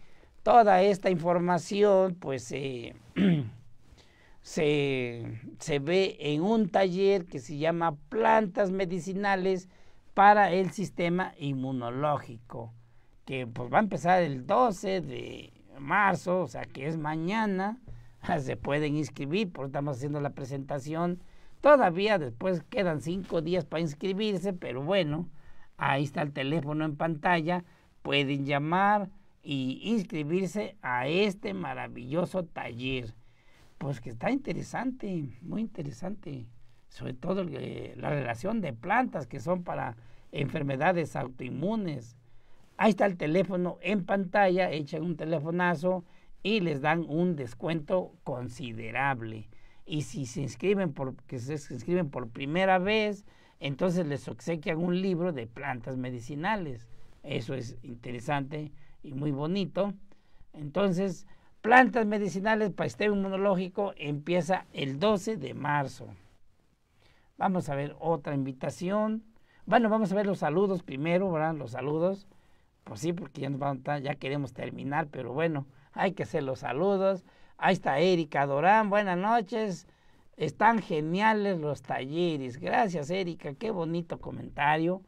Toda esta información, pues, se, ve en un taller que se llama Plantas Medicinales para el Sistema Inmunológico, que pues, va a empezar el 12 de marzo, o sea que es mañana, se pueden inscribir, porque estamos haciendo la presentación. Todavía después quedan cinco días para inscribirse, pero bueno, ahí está el teléfono en pantalla. Pueden llamar y inscribirse a este maravilloso taller. Pues que está interesante, muy interesante. Sobre todo eh, la relación de plantas que son para enfermedades autoinmunes. Ahí está el teléfono en pantalla, echen un telefonazo y les dan un descuento considerable. Y si se inscriben por, se inscriben por primera vez, entonces les obsequian un libro de plantas medicinales. Eso es interesante y muy bonito. Entonces, plantas medicinales para estero inmunológico empieza el 12 de marzo. Vamos a ver otra invitación. Bueno, vamos a ver los saludos primero, ¿verdad? Los saludos. Pues sí, porque ya, nos ya queremos terminar, pero bueno hay que hacer los saludos. Ahí está Erika Dorán, buenas noches. Están geniales los talleres. Gracias, Erika. Qué bonito comentario.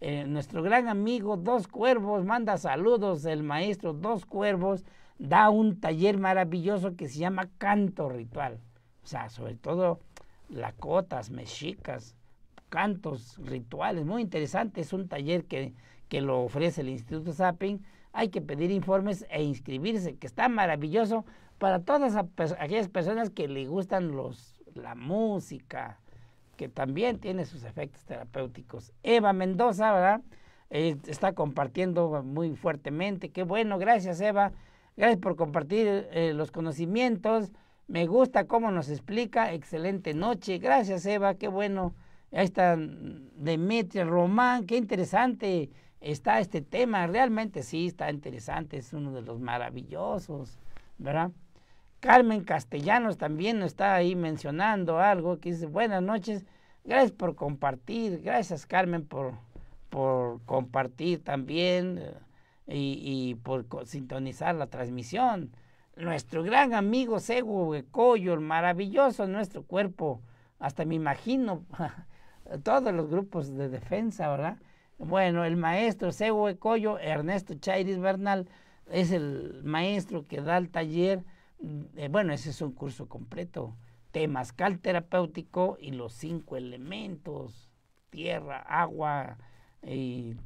Eh, nuestro gran amigo Dos Cuervos manda saludos. El maestro Dos Cuervos da un taller maravilloso que se llama Canto Ritual. O sea, sobre todo lacotas, mexicas, cantos rituales. Muy interesante. Es un taller que, que lo ofrece el Instituto Zapping hay que pedir informes e inscribirse, que está maravilloso para todas aquellas personas que le gustan los, la música, que también tiene sus efectos terapéuticos. Eva Mendoza, ¿verdad? Eh, está compartiendo muy fuertemente. Qué bueno, gracias Eva. Gracias por compartir eh, los conocimientos. Me gusta cómo nos explica. Excelente noche. Gracias Eva, qué bueno. Ahí está Demetria Román, qué interesante está este tema, realmente sí, está interesante, es uno de los maravillosos, ¿verdad? Carmen Castellanos también nos está ahí mencionando algo que dice, buenas noches, gracias por compartir, gracias Carmen por, por compartir también eh, y, por sintonizar la transmisión. Nuestro gran amigo Segu el maravilloso nuestro cuerpo, hasta me imagino todos los grupos de defensa, ¿verdad? Bueno, el maestro Segue Coyo, Ernesto Chairis Bernal, es el maestro que da el taller. Mm, eh, bueno, ese es un curso completo. Temascal terapéutico y los cinco elementos: tierra, agua y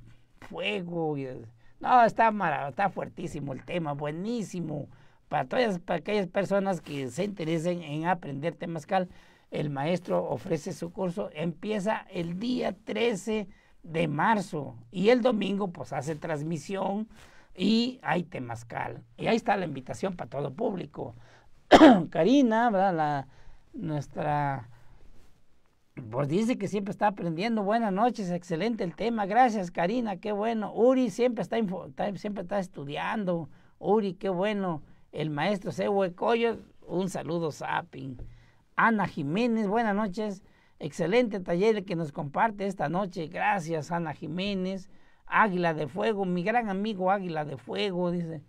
fuego. Eh, no, está, maravilloso, está fuertísimo el tema, buenísimo. Para todas para aquellas personas que se interesen en aprender temascal, el maestro ofrece su curso. Empieza el día 13 de marzo. Y el domingo pues hace transmisión y hay temazcal. Y ahí está la invitación para todo público. Karina, ¿verdad? La, nuestra... Pues dice que siempre está aprendiendo. Buenas noches, excelente el tema. Gracias, Karina, qué bueno. Uri siempre está, siempre está estudiando. Uri, qué bueno. El maestro C. un saludo, Zapping. Ana Jiménez, buenas noches. Excelente taller que nos comparte esta noche. Gracias, Ana Jiménez. Águila de Fuego, mi gran amigo Águila de Fuego, dice.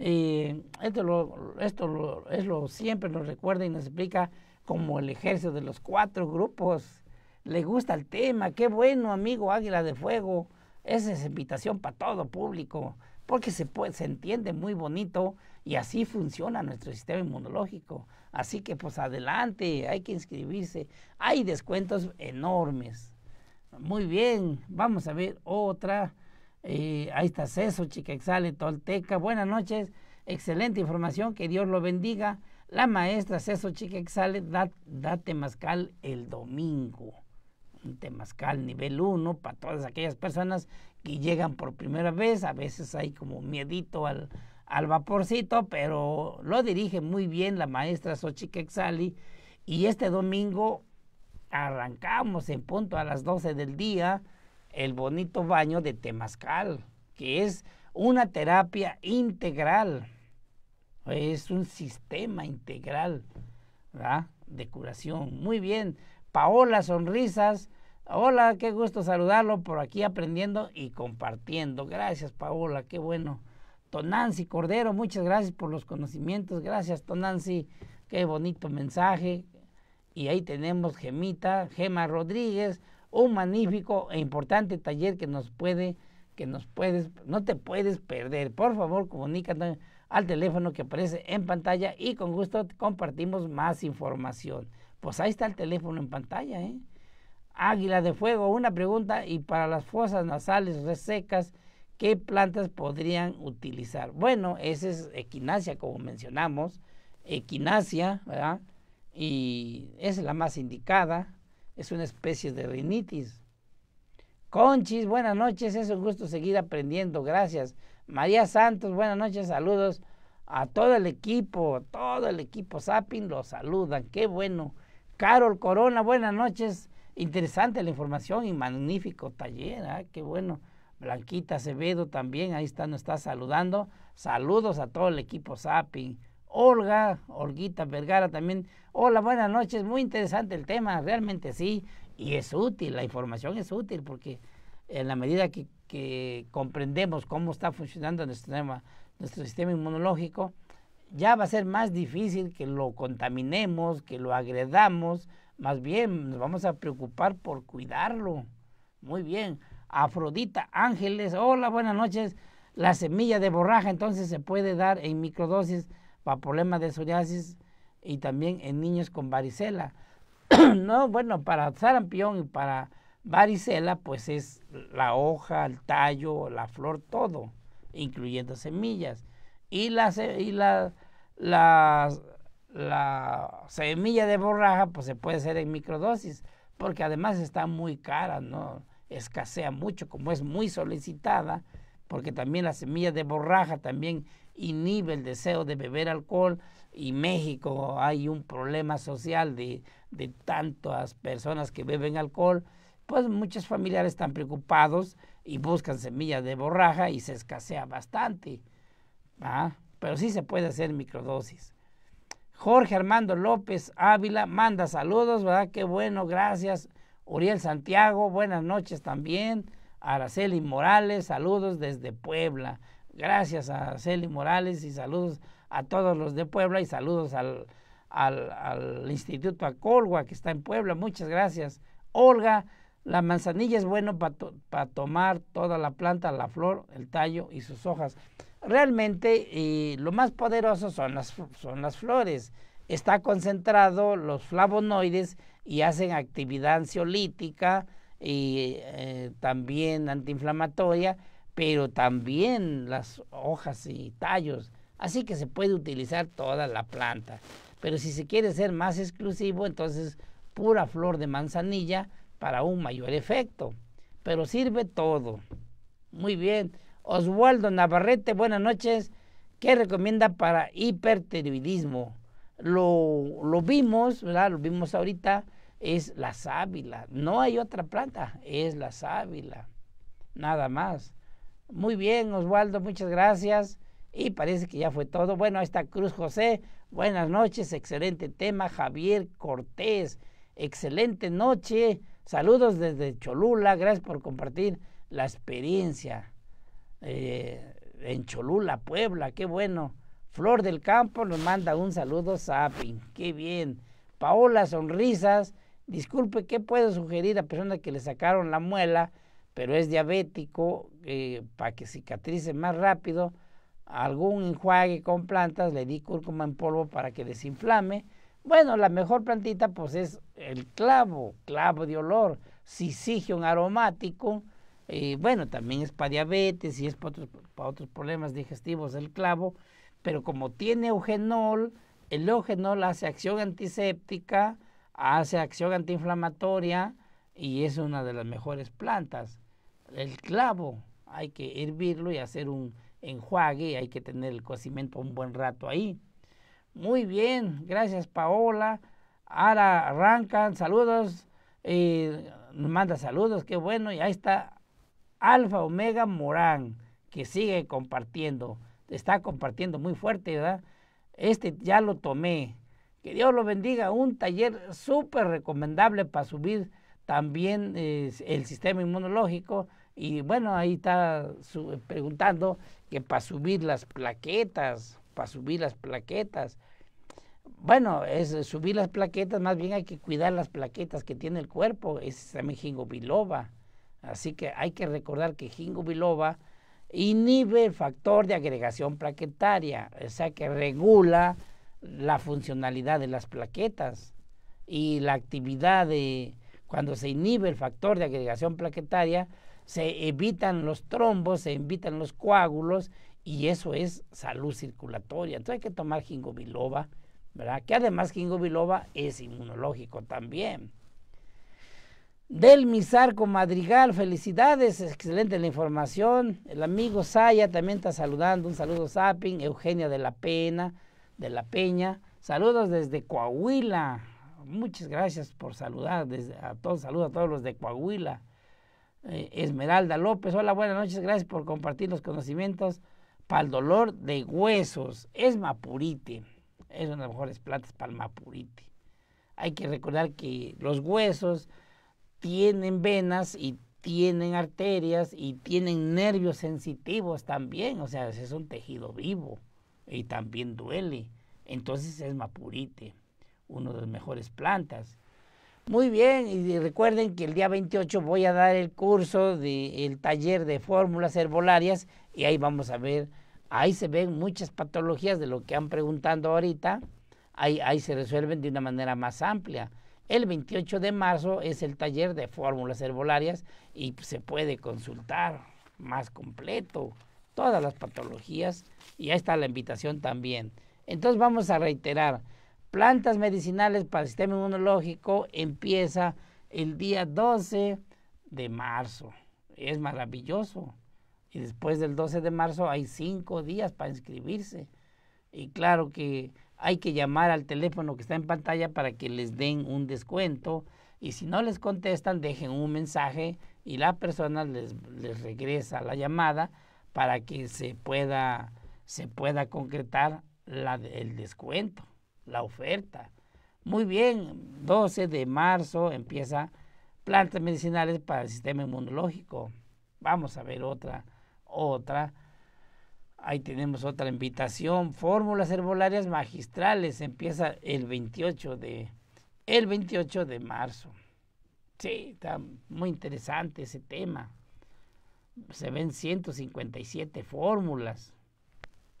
Eh, esto lo, esto es lo, siempre nos recuerda y nos explica como el ejército de los cuatro grupos. Le gusta el tema, qué bueno, amigo Águila de Fuego. Esa es invitación para todo público, porque se, puede, se entiende muy bonito y así funciona nuestro sistema inmunológico. Así que pues adelante, hay que inscribirse. Hay descuentos enormes. Muy bien, vamos a ver otra. Eh, ahí está Ceso, Chiquexale, Tolteca. Buenas noches, excelente información, que Dios lo bendiga. La maestra Ceso Chiquexale da, da temazcal el domingo. Un temazcal nivel 1 para todas aquellas personas que llegan por primera vez. A veces hay como miedito al, al vaporcito, pero lo dirige muy bien la maestra Xochiquexali. Y este domingo arrancamos en punto a las 12 del día el bonito baño de temascal que es una terapia integral. Es un sistema integral ¿verdad? de curación. Muy bien. Paola Sonrisas. Hola, qué gusto saludarlo por aquí aprendiendo y compartiendo. Gracias, Paola, qué bueno. Tonancy Cordero, muchas gracias por los conocimientos. Gracias, Tonancy. Qué bonito mensaje. Y ahí tenemos Gemita, Gema Rodríguez, un magnífico e importante taller que nos puede, que nos puedes, no te puedes perder. Por favor, comunícate al teléfono que aparece en pantalla y con gusto compartimos más información. Pues ahí está el teléfono en pantalla, ¿eh? Águila de Fuego, una pregunta y para las fosas nasales resecas ¿Qué plantas podrían utilizar? Bueno, esa es equinacia, como mencionamos. Equinacia, ¿verdad? Y es la más indicada. Es una especie de rinitis. Conchis, buenas noches. Es un gusto seguir aprendiendo. Gracias. María Santos, buenas noches. Saludos a todo el equipo. Todo el equipo Sapin los saludan. Qué bueno. Carol Corona, buenas noches. Interesante la información y magnífico taller. ¿ah? Qué bueno. Blanquita Acevedo también, ahí está, nos está saludando. Saludos a todo el equipo Zapping. Olga, Olguita Vergara también. Hola, buenas noches. Muy interesante el tema, realmente sí. Y es útil, la información es útil porque en la medida que, comprendemos cómo está funcionando nuestro tema nuestro sistema inmunológico, ya va a ser más difícil que lo contaminemos, que lo agredamos. Más bien, nos vamos a preocupar por cuidarlo. Muy bien. Afrodita Ángeles. Hola, buenas noches. La semilla de borraja entonces se puede dar en microdosis para problemas de psoriasis y también en niños con varicela. no, bueno, para sarampión y para varicela pues es la hoja, el tallo, la flor, todo, incluyendo semillas. Y la, la, la, la semilla de borraja pues se puede hacer en microdosis porque además está muy cara, ¿no? escasea mucho, como es muy solicitada, porque también la semilla de borraja también inhibe el deseo de beber alcohol y México hay un problema social de, de tantas personas que beben alcohol, pues muchos familiares están preocupados y buscan semilla de borraja y se escasea bastante. ¿ah? Pero sí se puede hacer microdosis. Jorge Armando López Ávila manda saludos, ¿verdad? Qué bueno, gracias. Uriel Santiago, buenas noches también. Araceli Morales, saludos desde Puebla. Gracias a Araceli Morales y saludos a todos los de Puebla y saludos al, al, Instituto Acolgua que está en Puebla. Muchas gracias. Olga, la manzanilla es bueno para tomar toda la planta, la flor, el tallo y sus hojas. Realmente lo más poderoso son las, son las flores. Está concentrado los flavonoides y hacen actividad ansiolítica y eh, también antiinflamatoria, pero también las hojas y tallos. Así que se puede utilizar toda la planta. Pero si se quiere ser más exclusivo, entonces pura flor de manzanilla para un mayor efecto. Pero sirve todo. Muy bien. Oswaldo Navarrete, buenas noches. ¿Qué recomienda para hiperteroidismo Lo, lo vimos, ¿verdad? Lo vimos ahorita es la sábila. No hay otra planta, es la sábila. Nada más. Muy bien, Oswaldo, muchas gracias. Y parece que ya fue todo. Bueno, ahí está Cruz José. Buenas noches, excelente tema. Javier Cortés, excelente noche. Saludos desde Cholula. Gracias por compartir la experiencia eh, en Cholula, Puebla. Qué bueno. Flor del Campo nos manda un saludo, Sapin. Qué bien. Paola Sonrisas Disculpe, ¿qué puedo sugerir a personas que le sacaron la muela, pero es diabético, eh, para que cicatrice más rápido? Algún enjuague con plantas, le di cúrcuma en polvo para que desinflame. Bueno, la mejor plantita pues es el clavo, clavo de olor, sisigion aromático. bueno, también es para diabetes y es para otros, para otros problemas digestivos el clavo. Pero como tiene eugenol, el eugenol hace acción antiséptica, hace acción antiinflamatoria y es una de las mejores plantas. El clavo, hay que hervirlo y hacer un enjuague, hay que tener el cocimiento un buen rato ahí. Muy bien, gracias Paola. ahora arrancan, saludos, eh, nos manda saludos, qué bueno. Y ahí está Alfa Omega Morán, que sigue compartiendo, está compartiendo muy fuerte, ¿verdad? Este ya lo tomé, que Dios lo bendiga. Un taller súper recomendable para subir también el sistema inmunológico. Y bueno, ahí está preguntando que para subir las plaquetas, para subir las plaquetas. Bueno, es subir las plaquetas, más bien hay que cuidar las plaquetas que tiene el cuerpo. Es también jingo biloba. Así que hay que recordar que jingo biloba inhibe el factor de agregación plaquetaria, o sea que regula la funcionalidad de las plaquetas y la actividad de cuando se inhibe el factor de agregación plaquetaria, se evitan los trombos, se evitan los coágulos y eso es salud circulatoria. Entonces hay que tomar gingobiloba ¿verdad? Que además gingobiloba es inmunológico también. Del misarco Madrigal, felicidades, excelente la información. El amigo Saya también está saludando, un saludo Zapping, Eugenia de la Pena, de la Peña. Saludos desde Coahuila. Muchas gracias por saludar. a todos, saludos a todos los de Coahuila. Eh, Esmeralda López, hola, buenas noches. Gracias por compartir los conocimientos para el dolor de huesos. Es mapurite. Es una de las mejores plantas para el mapurite. Hay que recordar que los huesos tienen venas y tienen arterias y tienen nervios sensitivos también. O sea, es un tejido vivo y también duele. Entonces es mapurite, una de las mejores plantas. Muy bien, y recuerden que el día 28 voy a dar el curso del taller de fórmulas herbolarias y ahí vamos a ver, ahí se ven muchas patologías de lo que han preguntando ahorita, ahí, ahí se resuelven de una manera más amplia. El 28 de marzo es el taller de fórmulas herbolarias y se puede consultar más completo todas las patologías y ahí está la invitación también. Entonces vamos a reiterar, plantas medicinales para el sistema inmunológico empieza el día 12 de marzo. Es maravilloso. Y después del 12 de marzo hay cinco días para inscribirse. Y claro que hay que llamar al teléfono que está en pantalla para que les den un descuento. Y si no les contestan, dejen un mensaje y la persona les, les regresa la llamada para que se pueda, se pueda concretar el descuento, la oferta. Muy bien, 12 de marzo empieza plantas medicinales para el sistema inmunológico. Vamos a ver otra, otra. Ahí tenemos otra invitación. Fórmulas herbolarias magistrales empieza el 28 de, el 28 de marzo. Sí, está muy interesante ese tema se ven 157 fórmulas.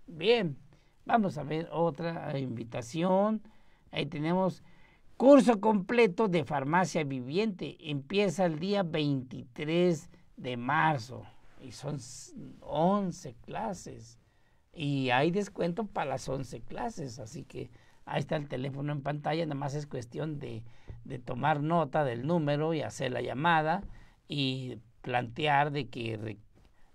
Bien, vamos a ver otra invitación. Ahí tenemos curso completo de farmacia viviente. Empieza el día 23 de marzo y son 11 clases. Y hay descuento para las 11 clases, así que ahí está el teléfono en pantalla, nada más es cuestión de, tomar nota del número y hacer la llamada y plantear de que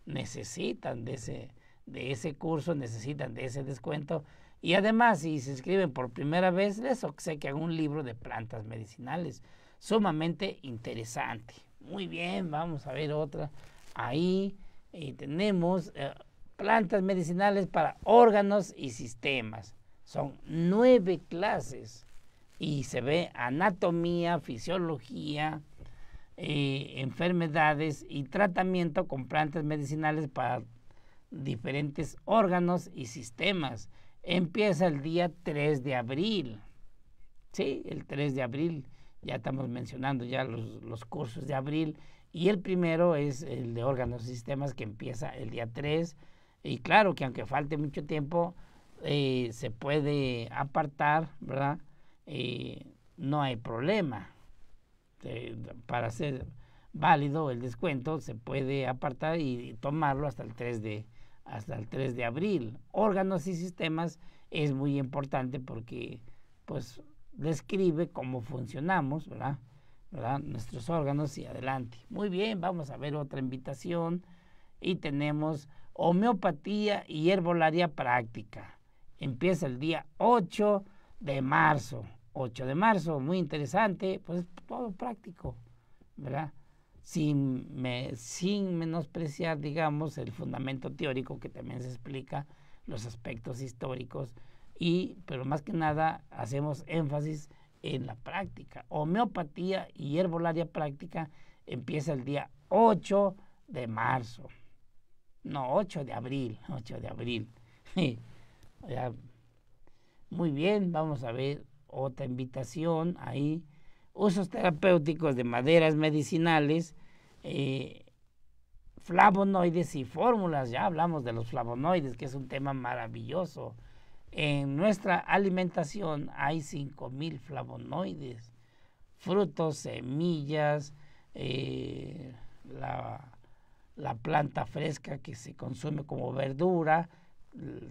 necesitan de ese, de ese curso, necesitan de ese descuento. Y además, si se inscriben por primera vez, les obsequian un libro de plantas medicinales sumamente interesante. Muy bien, vamos a ver otra. Ahí eh, tenemos eh, plantas medicinales para órganos y sistemas. Son nueve clases y se ve anatomía, fisiología, eh, enfermedades y tratamiento con plantas medicinales para diferentes órganos y sistemas. Empieza el día 3 de abril. Sí, el 3 de abril. Ya estamos mencionando ya los, cursos de abril. Y el primero es el de órganos y sistemas que empieza el día 3. Y claro que aunque falte mucho tiempo, eh, se puede apartar, ¿verdad? Eh, no hay problema. Este, para ser válido el descuento, se puede apartar y tomarlo hasta el 3 de, hasta el 3 de abril. Órganos y sistemas es muy importante porque pues describe cómo funcionamos, Nuestros órganos y adelante. Muy bien, vamos a ver otra invitación y tenemos homeopatía y herbolaria práctica. Empieza el día 8 de marzo. 8 de marzo, muy interesante, pues todo práctico, ¿verdad? Sin, sin menospreciar, digamos, el fundamento teórico que también se explica, los aspectos históricos, y, pero más que nada, hacemos énfasis en la práctica. Homeopatía y herbolaria práctica empieza el día 8 de marzo. No, 8 de abril, 8 de abril. muy bien, vamos a ver otra invitación ahí, usos terapéuticos de maderas medicinales, eh, flavonoides y fórmulas, ya hablamos de los flavonoides, que es un tema maravilloso. En nuestra alimentación hay 5.000 flavonoides, frutos, semillas, eh, la, la planta fresca que se consume como verdura,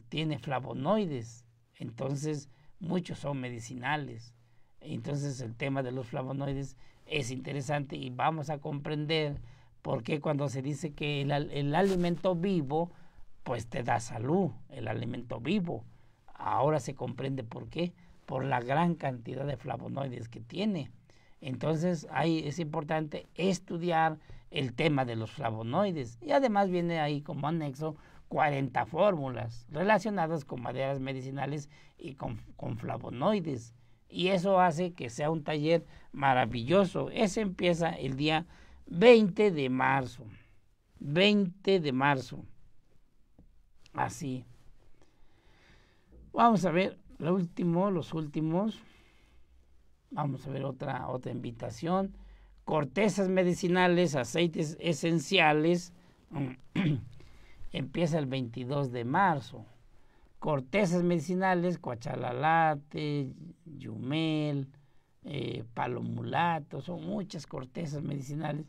tiene flavonoides. Entonces, muchos son medicinales. Entonces el tema de los flavonoides es interesante y vamos a comprender por qué cuando se dice que el, alimento vivo, pues te da salud, el alimento vivo. Ahora se comprende por qué, por la gran cantidad de flavonoides que tiene. Entonces ahí es importante estudiar el tema de los flavonoides y además viene ahí como anexo 40 fórmulas relacionadas con maderas medicinales y con, flavonoides. Y eso hace que sea un taller maravilloso. Ese empieza el día 20 de marzo. 20 de marzo. Así. Vamos a ver lo último, los últimos. Vamos a ver otra, otra invitación. Cortezas medicinales, aceites esenciales. empieza el 22 de marzo. Cortezas medicinales, coachalalate, yumel, eh, palomulato, son muchas cortezas medicinales.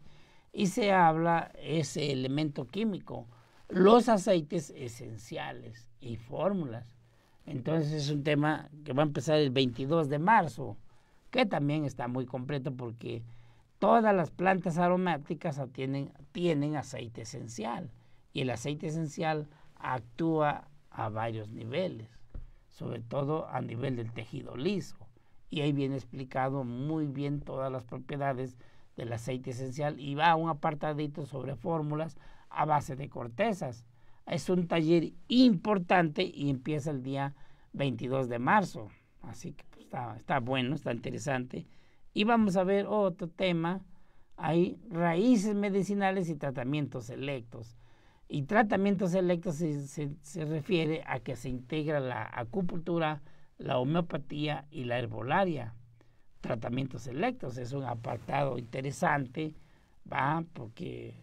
Y se habla ese elemento químico, los aceites esenciales y fórmulas. Entonces es un tema que va a empezar el 22 de marzo, que también está muy completo porque todas las plantas aromáticas tienen aceite esencial. Y el aceite esencial actúa a varios niveles, sobre todo a nivel del tejido liso. Y ahí viene explicado muy bien todas las propiedades del aceite esencial y va a un apartadito sobre fórmulas a base de cortezas. Es un taller importante y empieza el día 22 de marzo. Así que pues, está, está bueno, está interesante. Y vamos a ver otro tema. Hay raíces medicinales y tratamientos selectos. Y tratamientos selectos se, refiere a que se integra la acupuntura, la homeopatía y la herbolaria. Tratamientos selectos es un apartado interesante, ¿va? Porque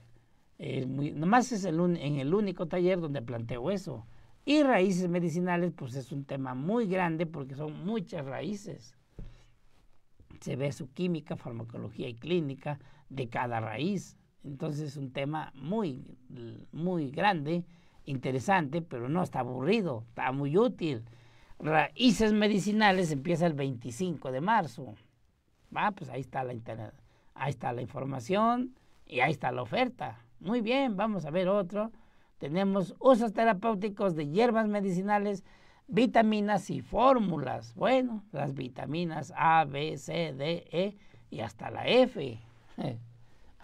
es muy, nomás es en el único taller donde planteo eso. Y raíces medicinales, pues es un tema muy grande porque son muchas raíces. Se ve su química, farmacología y clínica de cada raíz. Entonces un tema muy, muy grande, interesante, pero no está aburrido, está muy útil. Raíces medicinales empieza el 25 de marzo. Va, pues ahí está la internet, ahí está la información y ahí está la oferta. Muy bien, vamos a ver otro. Tenemos usos terapéuticos de hierbas medicinales, vitaminas y fórmulas. Bueno, las vitaminas A, B, C, D, E y hasta la F.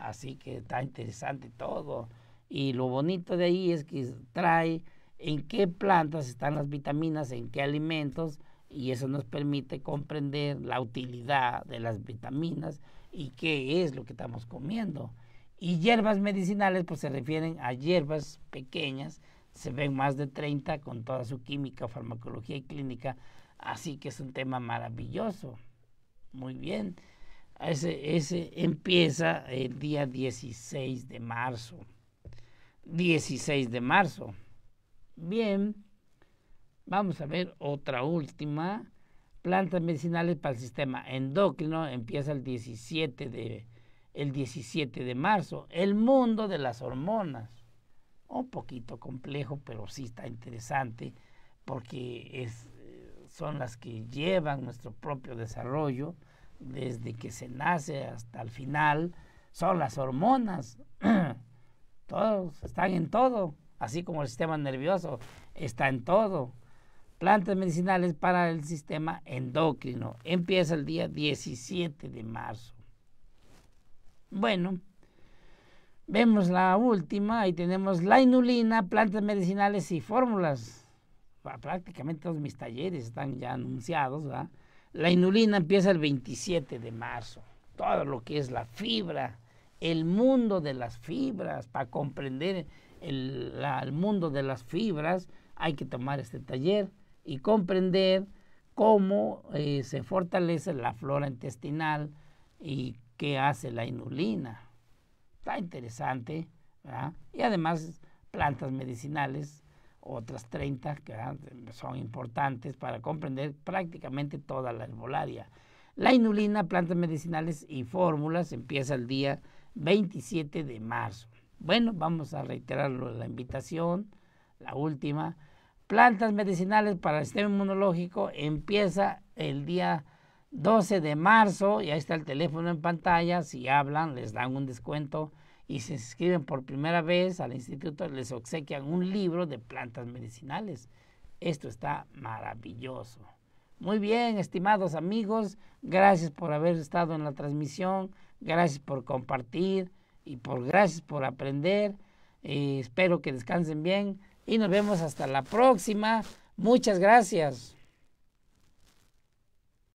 Así que está interesante todo. Y lo bonito de ahí es que trae en qué plantas están las vitaminas, en qué alimentos, y eso nos permite comprender la utilidad de las vitaminas y qué es lo que estamos comiendo. Y hierbas medicinales, pues se refieren a hierbas pequeñas, se ven más de 30 con toda su química, farmacología y clínica, así que es un tema maravilloso. Muy bien. Ese, empieza el día 16 de marzo. 16 de marzo. Bien, vamos a ver otra última. Plantas medicinales para el sistema endocrino empieza el 17 de, el de marzo. El mundo de las hormonas. Un poquito complejo, pero sí está interesante porque eh, son las que llevan nuestro propio desarrollo desde que se nace hasta el final, son las hormonas. Todos están en todo, así como el sistema nervioso está en todo. Plantas medicinales para el sistema endocrino. Empieza el día 17 de marzo. Bueno, vemos la última. y tenemos la inulina, plantas medicinales y fórmulas. Prácticamente todos mis talleres están ya anunciados, ¿verdad? La inulina empieza el 27 de marzo. Todo lo que es la fibra, el mundo de las fibras, para comprender el, mundo de las fibras, hay que tomar este taller y comprender cómo eh, se fortalece la flora intestinal y qué hace la inulina. Está interesante, ¿verdad? Y además plantas medicinales otras 30 que ah, son importantes para comprender prácticamente toda la herbolaria. La inulina, plantas medicinales y fórmulas empieza el día 27 de marzo. Bueno, vamos a reiterar la invitación, la última. Plantas medicinales para el sistema inmunológico empieza el día 12 de marzo y ahí está el teléfono en pantalla. Si hablan, les dan un descuento y se inscriben por primera vez al instituto, les obsequian un libro de plantas medicinales. Esto está maravilloso. Muy bien, estimados amigos, gracias por haber estado en la transmisión, gracias por compartir y por gracias por aprender. Eh, espero que descansen bien y nos vemos hasta la próxima. Muchas gracias.